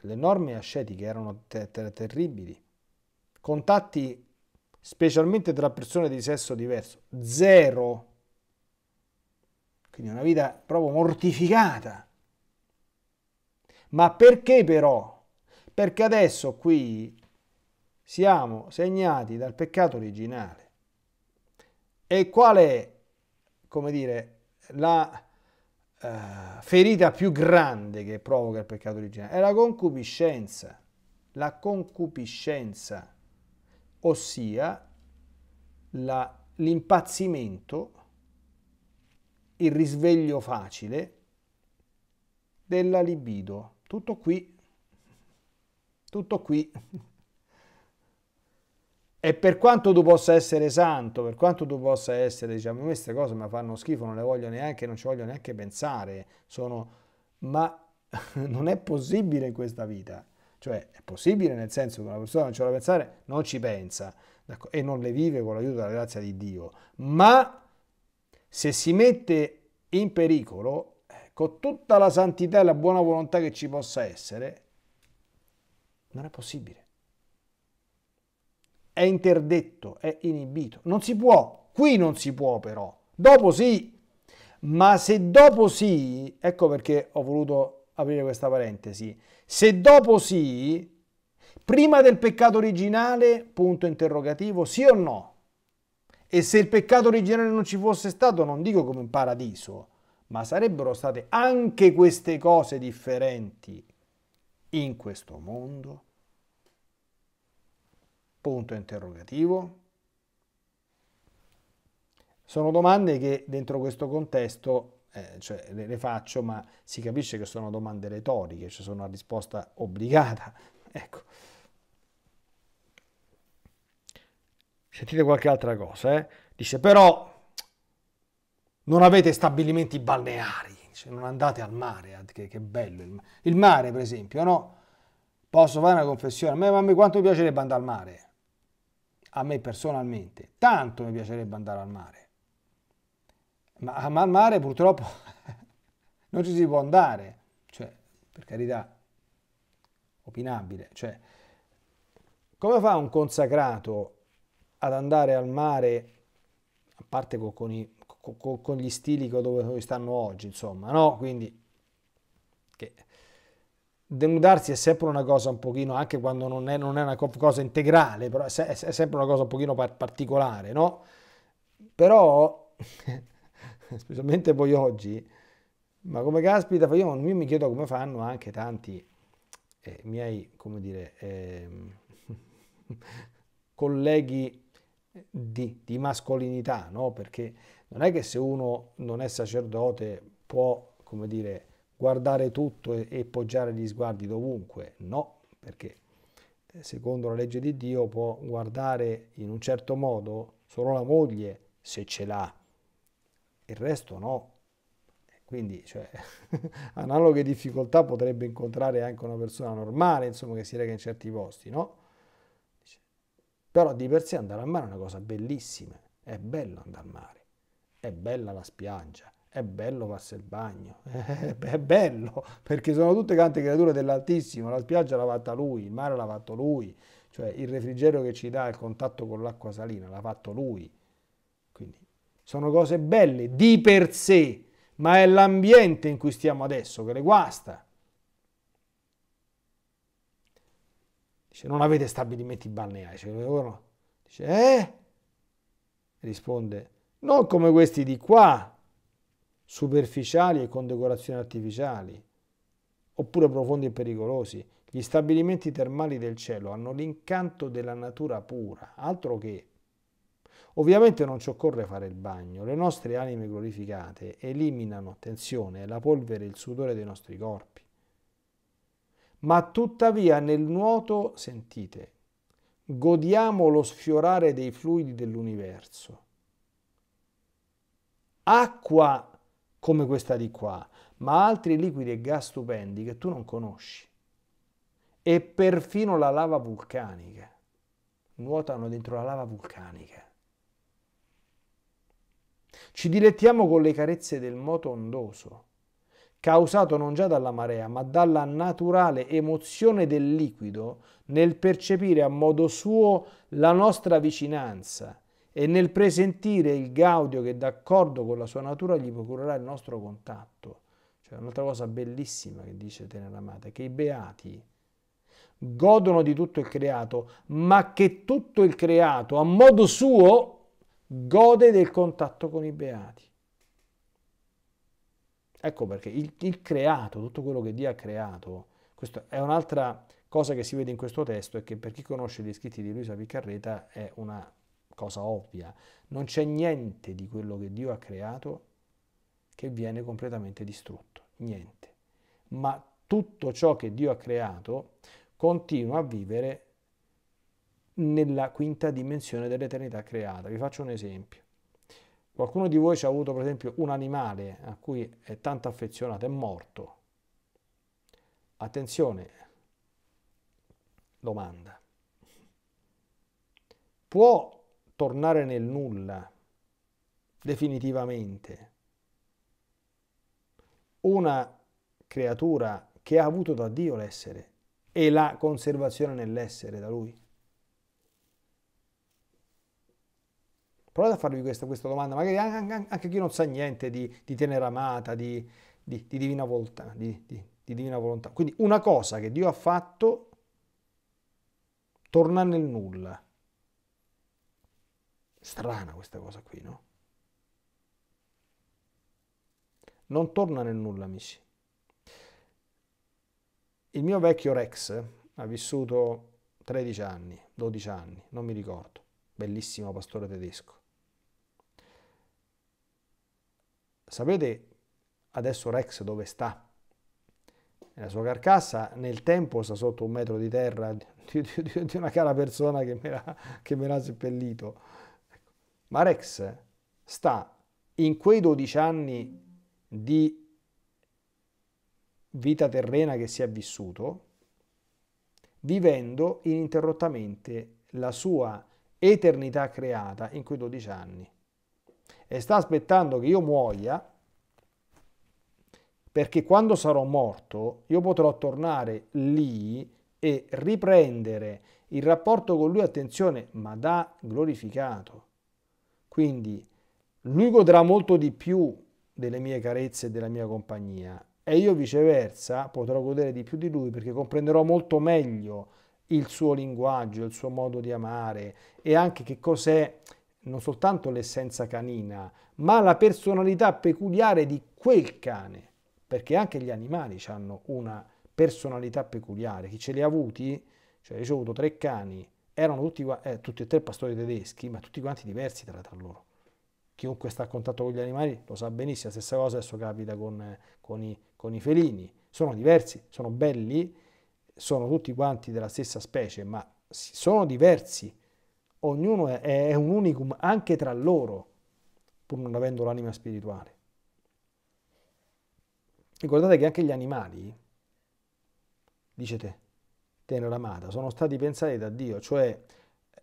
le norme ascetiche erano ter ter terribili. Contatti specialmente tra persone di sesso diverso, zero. Quindi una vita proprio mortificata. Ma perché però? Perché adesso qui siamo segnati dal peccato originale. E qual è, come dire, la eh, ferita più grande che provoca il peccato originale è la concupiscenza, la concupiscenza, ossia l'impazzimento, il risveglio facile della libido. Tutto qui, tutto qui. E per quanto tu possa essere santo, per quanto tu possa essere, diciamo, queste cose mi fanno schifo, non le voglio neanche, non ci voglio neanche pensare, sono, ma non è possibile in questa vita. Cioè, è possibile nel senso che una persona non ci vuole pensare, non ci pensa e non le vive con l'aiuto della grazia di Dio. Ma se si mette in pericolo, eh, con tutta la santità e la buona volontà che ci possa essere, non è possibile è interdetto, è inibito. Non si può, qui non si può però, dopo sì, ma se dopo sì, ecco perché ho voluto aprire questa parentesi, se dopo sì, prima del peccato originale, punto interrogativo, sì o no? E se il peccato originale non ci fosse stato, non dico come in paradiso, ma sarebbero state anche queste cose differenti in questo mondo? Punto interrogativo. Sono domande che dentro questo contesto, eh, cioè le, le, faccio, ma si capisce che sono domande retoriche, cioè sono una risposta obbligata. Ecco. Sentite qualche altra cosa, eh? Dice però non avete stabilimenti balneari, cioè non andate al mare, che, che bello il mare. per esempio, no? Posso fare una confessione, a me mamma quanto mi piacerebbe andare al mare a me personalmente, tanto mi piacerebbe andare al mare, ma al mare purtroppo non ci si può andare, cioè, per carità, opinabile, cioè, come fa un consacrato ad andare al mare, a parte con, con, i, con, con gli stili dove stanno oggi, insomma, no? Quindi, che denudarsi è sempre una cosa un pochino, anche quando non è, non è una cosa integrale, però è, è, sempre una cosa un pochino par particolare, no? Però, specialmente voi oggi, ma come caspita, io, io mi chiedo come fanno anche tanti eh, miei, come dire, eh, colleghi di, di mascolinità, no? Perché non è che se uno non è sacerdote può, come dire, guardare tutto e, e poggiare gli sguardi dovunque, no, perché eh, secondo la legge di Dio può guardare in un certo modo solo la moglie se ce l'ha, il resto no. Eh, quindi, cioè, analoghe difficoltà potrebbe incontrare anche una persona normale, insomma, che si reca in certi posti, no? Però di per sé andare al mare è una cosa bellissima, è bello andare al mare, è bella la spiaggia, è bello farsi il bagno, è bello, perché sono tutte tante creature dell'Altissimo, la spiaggia l'ha fatta lui, il mare l'ha fatto lui, cioè il refrigerio che ci dà il contatto con l'acqua salina l'ha fatto lui. Quindi sono cose belle di per sé, ma è l'ambiente in cui stiamo adesso che le guasta. Dice, non avete stabilimenti balneari. Dice, cioè, uno oh, dice, eh? Risponde, non come questi di qua, superficiali e con decorazioni artificiali, oppure profondi e pericolosi. Gli stabilimenti termali del cielo hanno l'incanto della natura pura, altro che. Ovviamente non ci occorre fare il bagno, le nostre anime glorificate eliminano, attenzione, la polvere e il sudore dei nostri corpi. Ma tuttavia nel nuoto, sentite, godiamo lo sfiorare dei fluidi dell'universo. Acqua come questa di qua, ma altri liquidi e gas stupendi che tu non conosci. E perfino la lava vulcanica. Nuotano dentro la lava vulcanica. Ci dilettiamo con le carezze del moto ondoso, causato non già dalla marea, ma dalla naturale emozione del liquido nel percepire a modo suo la nostra vicinanza e nel presentire il gaudio che d'accordo con la sua natura gli procurerà il nostro contatto. Cioè un'altra cosa bellissima che dice Tenera Amata, che i beati godono di tutto il creato, ma che tutto il creato a modo suo gode del contatto con i beati. Ecco perché il, il creato, tutto quello che Dio ha creato, questa è un'altra cosa che si vede in questo testo e che per chi conosce gli scritti di Luisa Piccarreta è una cosa ovvia, non c'è niente di quello che Dio ha creato che viene completamente distrutto, niente. Ma tutto ciò che Dio ha creato continua a vivere nella quinta dimensione dell'eternità creata. Vi faccio un esempio. Qualcuno di voi ci ha avuto per esempio un animale a cui è tanto affezionato, è morto. Attenzione, domanda. Può tornare nel nulla, definitivamente. Una creatura che ha avuto da Dio l'essere e la conservazione nell'essere da Lui. Provate a farvi questa, questa domanda, magari anche, anche, chi non sa niente di, di tenera amata, di, di, di, divina volontà, di divina volontà. Quindi una cosa che Dio ha fatto torna nel nulla. Strana questa cosa qui, no? Non torna nel nulla, amici. Il mio vecchio Rex ha vissuto 13 anni, 12 anni, non mi ricordo. Bellissimo pastore tedesco. Sapete adesso Rex dove sta? La sua carcassa nel tempo sta sotto un metro di terra di, di, di, di una cara persona che me l'ha seppellito ma Rex sta in quei 12 anni di vita terrena che si è vissuto, vivendo ininterrottamente la sua eternità creata in quei 12 anni. E sta aspettando che io muoia, perché quando sarò morto io potrò tornare lì e riprendere il rapporto con lui, attenzione, ma da glorificato. Quindi lui godrà molto di più delle mie carezze e della mia compagnia e io viceversa potrò godere di più di lui perché comprenderò molto meglio il suo linguaggio, il suo modo di amare e anche che cos'è non soltanto l'essenza canina, ma la personalità peculiare di quel cane, perché anche gli animali hanno una personalità peculiare. Chi ce li ha avuti? Cioè, io ho avuto tre cani erano tutti, eh, tutti e tre pastori tedeschi, ma tutti quanti diversi tra, tra, loro. Chiunque sta a contatto con gli animali lo sa benissimo, la stessa cosa adesso capita con, con, i, con i felini. Sono diversi, sono belli, sono tutti quanti della stessa specie, ma sono diversi. Ognuno è, è un unicum anche tra loro, pur non avendo l'anima spirituale. Ricordate che anche gli animali, dice te, tenera amata, sono stati pensati da Dio, cioè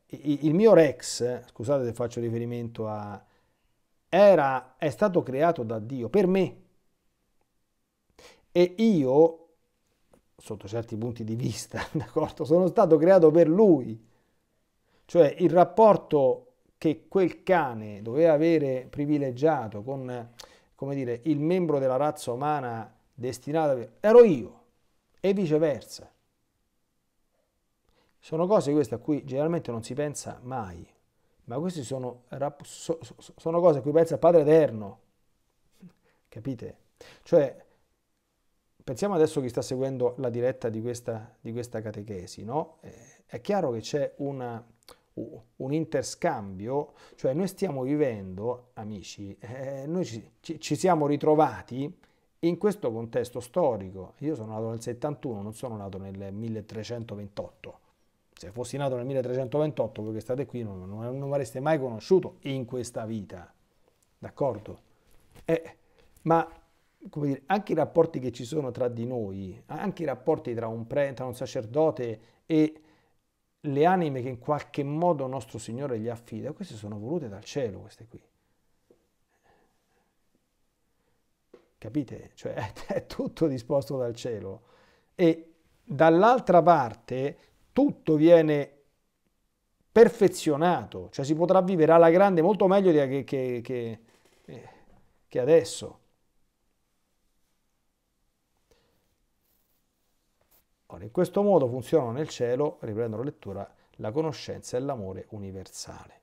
il mio Rex, scusate se faccio riferimento a... Era, è stato creato da Dio per me. E io, sotto certi punti di vista, d'accordo, sono stato creato per lui. Cioè il rapporto che quel cane doveva avere privilegiato con, come dire, il membro della razza umana destinato Ero io e viceversa. Sono cose queste a cui generalmente non si pensa mai, ma queste sono, sono cose a cui pensa il Padre Eterno. Capite? Cioè, pensiamo adesso chi sta seguendo la diretta di questa, di questa catechesi, no? Eh, è chiaro che c'è una, un interscambio, cioè noi stiamo vivendo, amici, eh, noi ci, ci, siamo ritrovati in questo contesto storico. Io sono nato nel 71, non sono nato nel 1328. Se fossi nato nel 1328, voi che state qui, non, non, non avreste mai conosciuto in questa vita, d'accordo? Eh, ma dire, anche i rapporti che ci sono tra di noi, anche i rapporti tra un, pre, tra un sacerdote e le anime che in qualche modo nostro Signore gli affida, queste sono volute dal cielo, queste qui. Capite? Cioè è tutto disposto dal cielo. E dall'altra parte tutto viene perfezionato, cioè si potrà vivere alla grande molto meglio che, che, che, eh, che adesso. Ora, in questo modo funzionano nel cielo, riprendo la lettura, la conoscenza e l'amore universale.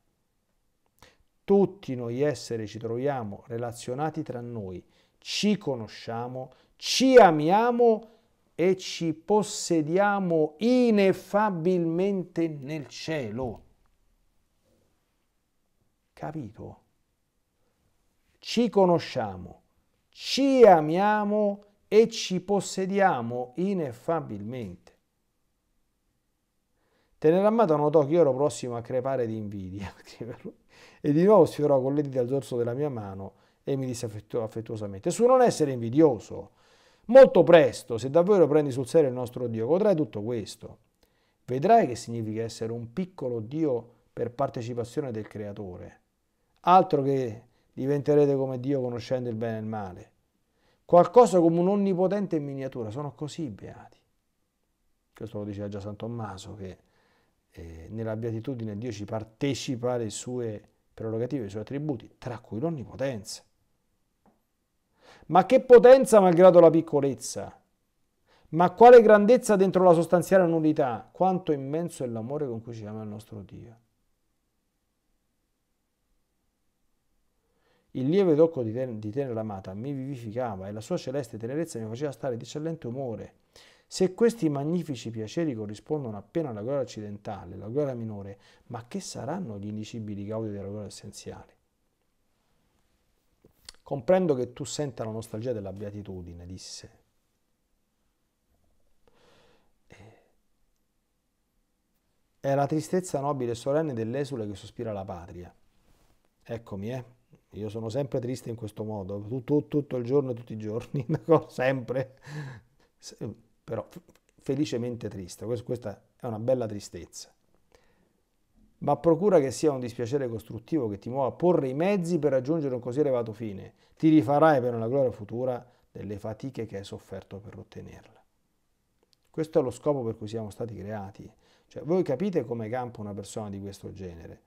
Tutti noi esseri ci troviamo relazionati tra noi, ci conosciamo, ci amiamo e ci possediamo ineffabilmente nel cielo. Capito? Ci conosciamo, ci amiamo e ci possediamo ineffabilmente. Tenere Teneramato notò che io ero prossimo a crepare di invidia e di nuovo sfiorò con le dita al dorso della mia mano e mi disse affettuosamente su non essere invidioso Molto presto, se davvero prendi sul serio il nostro Dio, godrai tutto questo. Vedrai che significa essere un piccolo Dio per partecipazione del Creatore. Altro che diventerete come Dio conoscendo il bene e il male. Qualcosa come un onnipotente in miniatura, sono così beati. Questo lo diceva già San Tommaso, che eh, nella beatitudine Dio ci partecipa alle sue prerogative, ai suoi attributi, tra cui l'onnipotenza. Ma che potenza malgrado la piccolezza! Ma quale grandezza dentro la sostanziale nullità! Quanto immenso è l'amore con cui ci ama il nostro Dio! Il lieve tocco di, ten- di tenera amata mi vivificava e la sua celeste tenerezza mi faceva stare di eccellente umore. Se questi magnifici piaceri corrispondono appena alla gloria occidentale, la gloria minore, ma che saranno gli indicibili gaudi della gloria essenziale? Comprendo che tu senta la nostalgia della beatitudine, disse. Eh. È la tristezza nobile e solenne dell'esule che sospira la patria. Eccomi, eh. Io sono sempre triste in questo modo, tutto, tutto il giorno, e tutti i giorni, sempre, però felicemente triste. Questa è una bella tristezza ma procura che sia un dispiacere costruttivo che ti muova a porre i mezzi per raggiungere un così elevato fine. Ti rifarai per una gloria futura delle fatiche che hai sofferto per ottenerla. Questo è lo scopo per cui siamo stati creati. Cioè, voi capite come campa una persona di questo genere.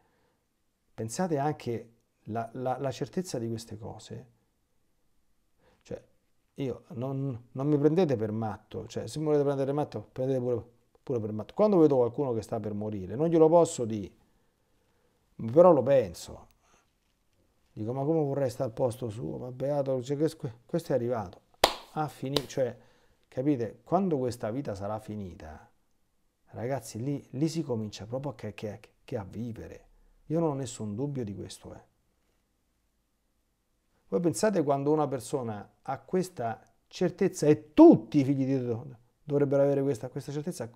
Pensate anche alla la, la certezza di queste cose. Cioè, io non, non, mi prendete per matto, cioè, se mi volete prendere matto, prendete pure, pure per matto. Quando vedo qualcuno che sta per morire, non glielo posso dire però lo penso. Dico, ma come vorrei stare al posto suo? Ma beato, cioè, questo è arrivato. Ah, finito. Cioè, capite, quando questa vita sarà finita, ragazzi, lì, lì si comincia proprio a, che, che, che a, vivere. Io non ho nessun dubbio di questo. Eh. Voi pensate quando una persona ha questa certezza e tutti i figli di Dio dovrebbero avere questa, questa certezza,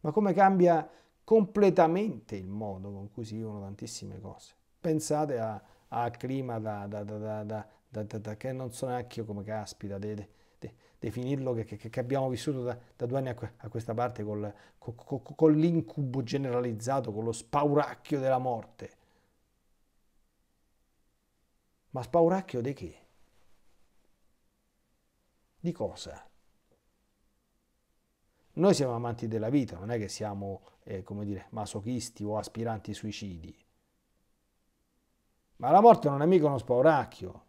ma come cambia completamente il modo con cui si vivono tantissime cose. Pensate a, a clima da, da, da, che non so neanche io come caspita, de, de, de, definirlo che, che, che, abbiamo vissuto da, due anni a, que, a questa parte col, co, co, con l'incubo generalizzato, con lo spauracchio della morte. Ma spauracchio di che? Di cosa? Noi siamo amanti della vita, non è che siamo, eh, come dire, masochisti o aspiranti suicidi. Ma la morte non è mica uno spauracchio.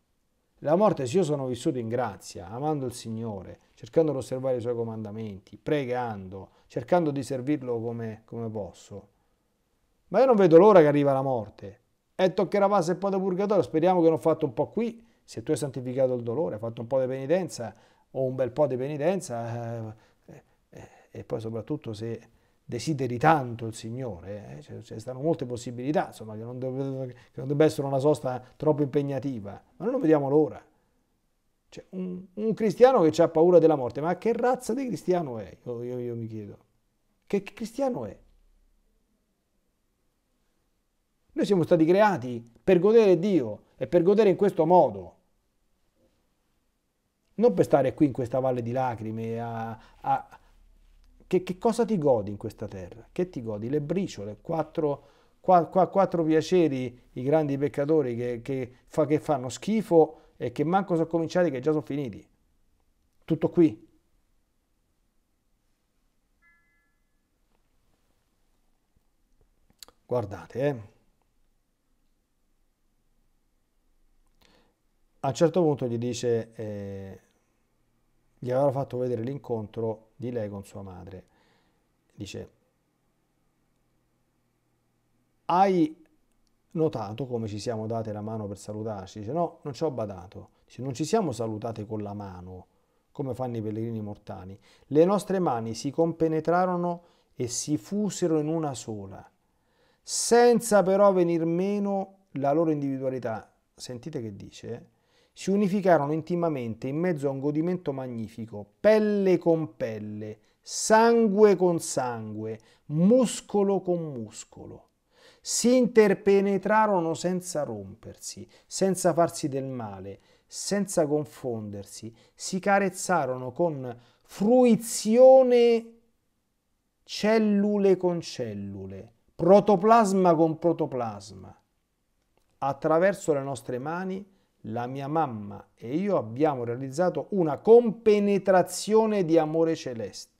La morte, se io sono vissuto in grazia, amando il Signore, cercando di osservare i Suoi comandamenti, pregando, cercando di servirlo come, come posso. Ma io non vedo l'ora che arriva la morte. E toccherà passare un po' di purgatorio, speriamo che non ho fatto un po' qui, se tu hai santificato il dolore, hai fatto un po' di penitenza o un bel po' di penitenza, eh, e poi soprattutto se desideri tanto il Signore, eh, ci cioè, stanno molte possibilità, insomma, che non, deve, debba essere una sosta troppo impegnativa, ma noi non vediamo l'ora. Cioè, un, un, cristiano che ha paura della morte, ma che razza di cristiano è? Io, io, io mi chiedo. Che, che cristiano è? Noi siamo stati creati per godere Dio e per godere in questo modo non per stare qui in questa valle di lacrime a, a, che, che, cosa ti godi in questa terra? Che ti godi? Le briciole, quattro, qua, qua, quattro piaceri, i grandi peccatori che, che, fa, che fanno schifo e che manco sono cominciati, che già sono finiti. Tutto qui, guardate, eh. a un certo punto gli dice eh, gli aveva fatto vedere l'incontro di lei con sua madre. Dice, hai notato come ci siamo date la mano per salutarci? Dice, no, non ci ho badato. Dice, non ci siamo salutate con la mano, come fanno i pellegrini mortali. Le nostre mani si compenetrarono e si fusero in una sola, senza però venir meno la loro individualità. Sentite che dice, eh? si unificarono intimamente in mezzo a un godimento magnifico, pelle con pelle, sangue con sangue, muscolo con muscolo. Si interpenetrarono senza rompersi, senza farsi del male, senza confondersi, si carezzarono con fruizione cellule con cellule, protoplasma con protoplasma. Attraverso le nostre mani la mia mamma e io abbiamo realizzato una compenetrazione di amore celeste.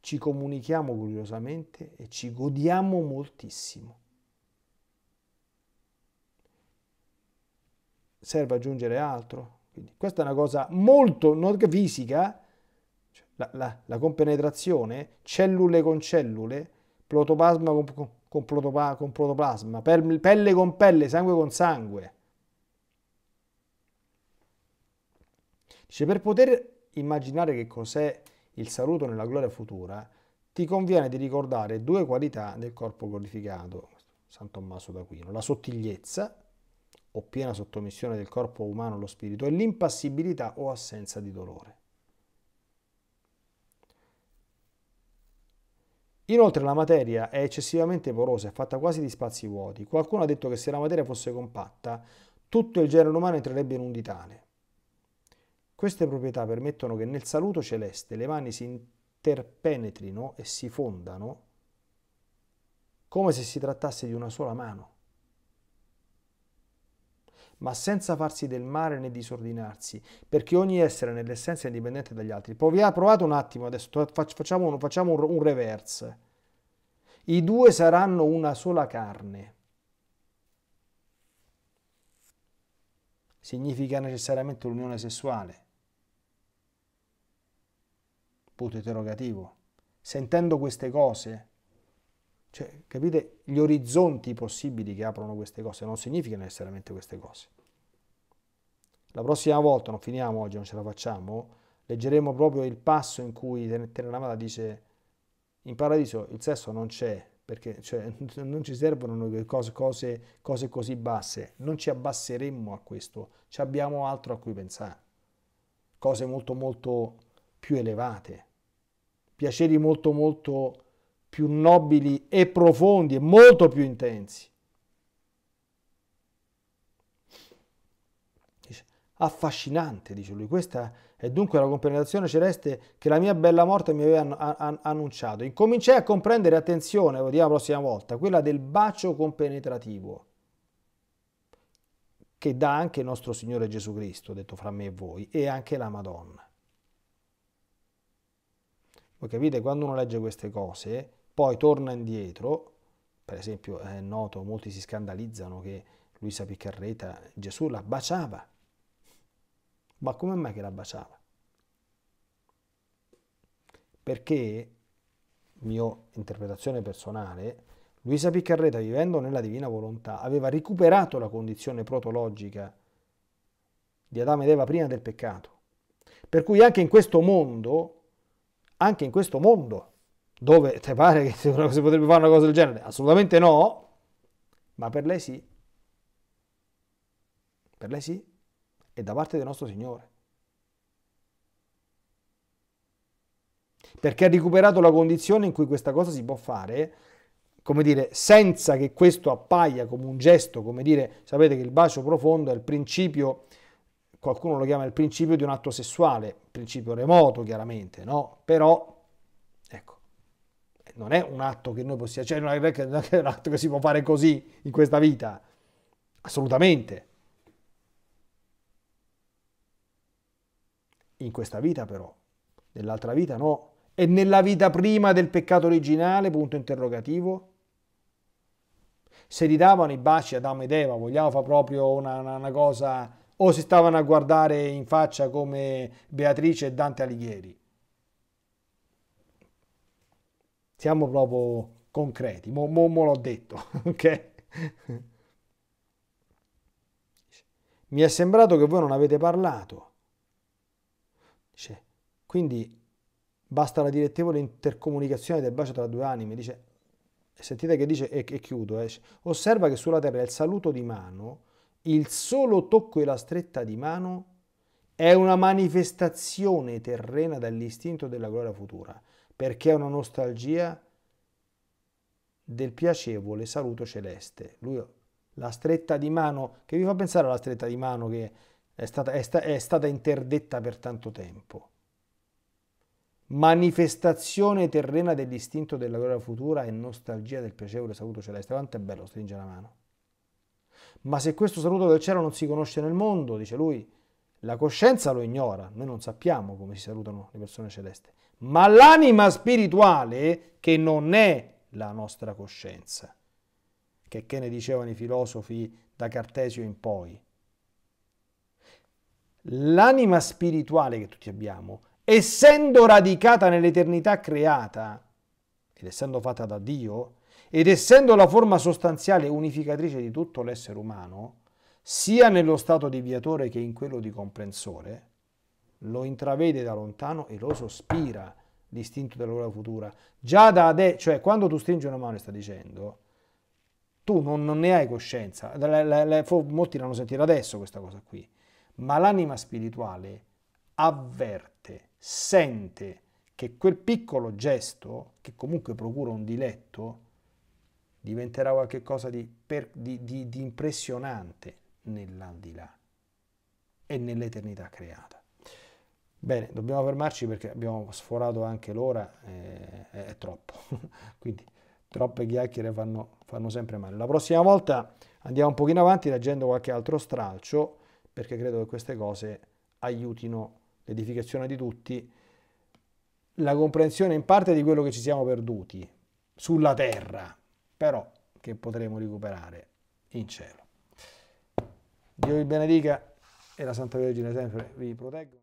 Ci comunichiamo curiosamente e ci godiamo moltissimo. Serve aggiungere altro? Quindi questa è una cosa molto non fisica, cioè la, la, la compenetrazione, cellule con cellule, protoplasma con, con con, protopa- con protoplasma, per- pelle con pelle, sangue con sangue. Dice, per poter immaginare che cos'è il saluto nella gloria futura, ti conviene di ricordare due qualità del corpo glorificato, San Tommaso d'Aquino, la sottigliezza o piena sottomissione del corpo umano allo spirito e l'impassibilità o assenza di dolore. Inoltre la materia è eccessivamente porosa, è fatta quasi di spazi vuoti. Qualcuno ha detto che se la materia fosse compatta, tutto il genere umano entrerebbe in un ditane. Queste proprietà permettono che nel saluto celeste le mani si interpenetrino e si fondano come se si trattasse di una sola mano ma senza farsi del male né disordinarsi, perché ogni essere nell'essenza è indipendente dagli altri. Proviamo, ah, provate un attimo adesso, facciamo, facciamo un, un reverse. I due saranno una sola carne. Significa necessariamente l'unione sessuale? Punto interrogativo. Sentendo queste cose, cioè, capite gli orizzonti possibili che aprono queste cose, non significa necessariamente queste cose. La prossima volta, non finiamo oggi, non ce la facciamo, leggeremo proprio il passo in cui Teneramata dice in paradiso il sesso non c'è, perché cioè, non ci servono cose, cose, cose così basse, non ci abbasseremmo a questo, ci abbiamo altro a cui pensare, cose molto molto più elevate, piaceri molto molto più nobili e profondi e molto più intensi. Dice, affascinante, dice lui, questa è dunque la compenetrazione celeste che la mia bella morte mi aveva annunciato. Incominciai a comprendere, attenzione, lo vediamo la prossima volta, quella del bacio compenetrativo che dà anche il nostro Signore Gesù Cristo, detto fra me e voi, e anche la Madonna. Voi capite, quando uno legge queste cose, poi torna indietro, per esempio è noto, molti si scandalizzano che Luisa Piccarreta, Gesù la baciava. Ma come mai che la baciava? Perché, mia interpretazione personale, Luisa Piccarreta, vivendo nella divina volontà, aveva recuperato la condizione protologica di Adamo ed Eva prima del peccato. Per cui anche in questo mondo, anche in questo mondo, dove ti cioè, pare che si potrebbe fare una cosa del genere? Assolutamente no, ma per lei sì. Per lei sì, e da parte del nostro Signore. Perché ha recuperato la condizione in cui questa cosa si può fare, come dire, senza che questo appaia come un gesto, come dire, sapete che il bacio profondo è il principio qualcuno lo chiama il principio di un atto sessuale, principio remoto chiaramente, no? Però non è un atto che noi possiamo, cioè non è, un atto che si può fare così in questa vita, assolutamente. In questa vita però, nell'altra vita no. E nella vita prima del peccato originale, punto interrogativo? Se ridavano i baci ad Adamo ed Eva, vogliamo fare proprio una, una, una cosa, o si stavano a guardare in faccia come Beatrice e Dante Alighieri? Siamo proprio concreti, mo, mo, mo l'ho detto, ok? Mi è sembrato che voi non avete parlato. Dice, quindi basta la direttevole intercomunicazione del bacio tra due anime. Dice, sentite che dice, e, e chiudo, eh. osserva che sulla terra il saluto di mano, il solo tocco e la stretta di mano è una manifestazione terrena dell'istinto della gloria futura perché è una nostalgia del piacevole saluto celeste. Lui, la stretta di mano, che vi fa pensare alla stretta di mano che è stata, è sta, è stata interdetta per tanto tempo. Manifestazione terrena dell'istinto della gloria futura e nostalgia del piacevole saluto celeste. Quanto è bello stringere la mano. Ma se questo saluto del cielo non si conosce nel mondo, dice lui, la coscienza lo ignora, noi non sappiamo come si salutano le persone celeste, ma l'anima spirituale che non è la nostra coscienza, che, che ne dicevano i filosofi da Cartesio in poi. L'anima spirituale che tutti abbiamo, essendo radicata nell'eternità creata, ed essendo fatta da Dio, ed essendo la forma sostanziale unificatrice di tutto l'essere umano, sia nello stato di viatore che in quello di comprensore, lo intravede da lontano e lo sospira, distinto dall'ora futura. Già da adesso, cioè quando tu stringi una mano e sta dicendo, tu non, non, ne hai coscienza, le, le, le, molti l'hanno sentita adesso questa cosa qui, ma l'anima spirituale avverte, sente che quel piccolo gesto, che comunque procura un diletto, diventerà qualcosa di, di, di, di impressionante, nell'aldilà e nell'eternità creata. Bene, dobbiamo fermarci perché abbiamo sforato anche l'ora, eh, è troppo, quindi troppe chiacchiere fanno, fanno, sempre male. La prossima volta andiamo un pochino avanti leggendo qualche altro stralcio perché credo che queste cose aiutino l'edificazione di tutti, la comprensione in parte di quello che ci siamo perduti sulla terra, però che potremo recuperare in cielo. Dio vi benedica e la Santa Vergine sempre vi proteggo.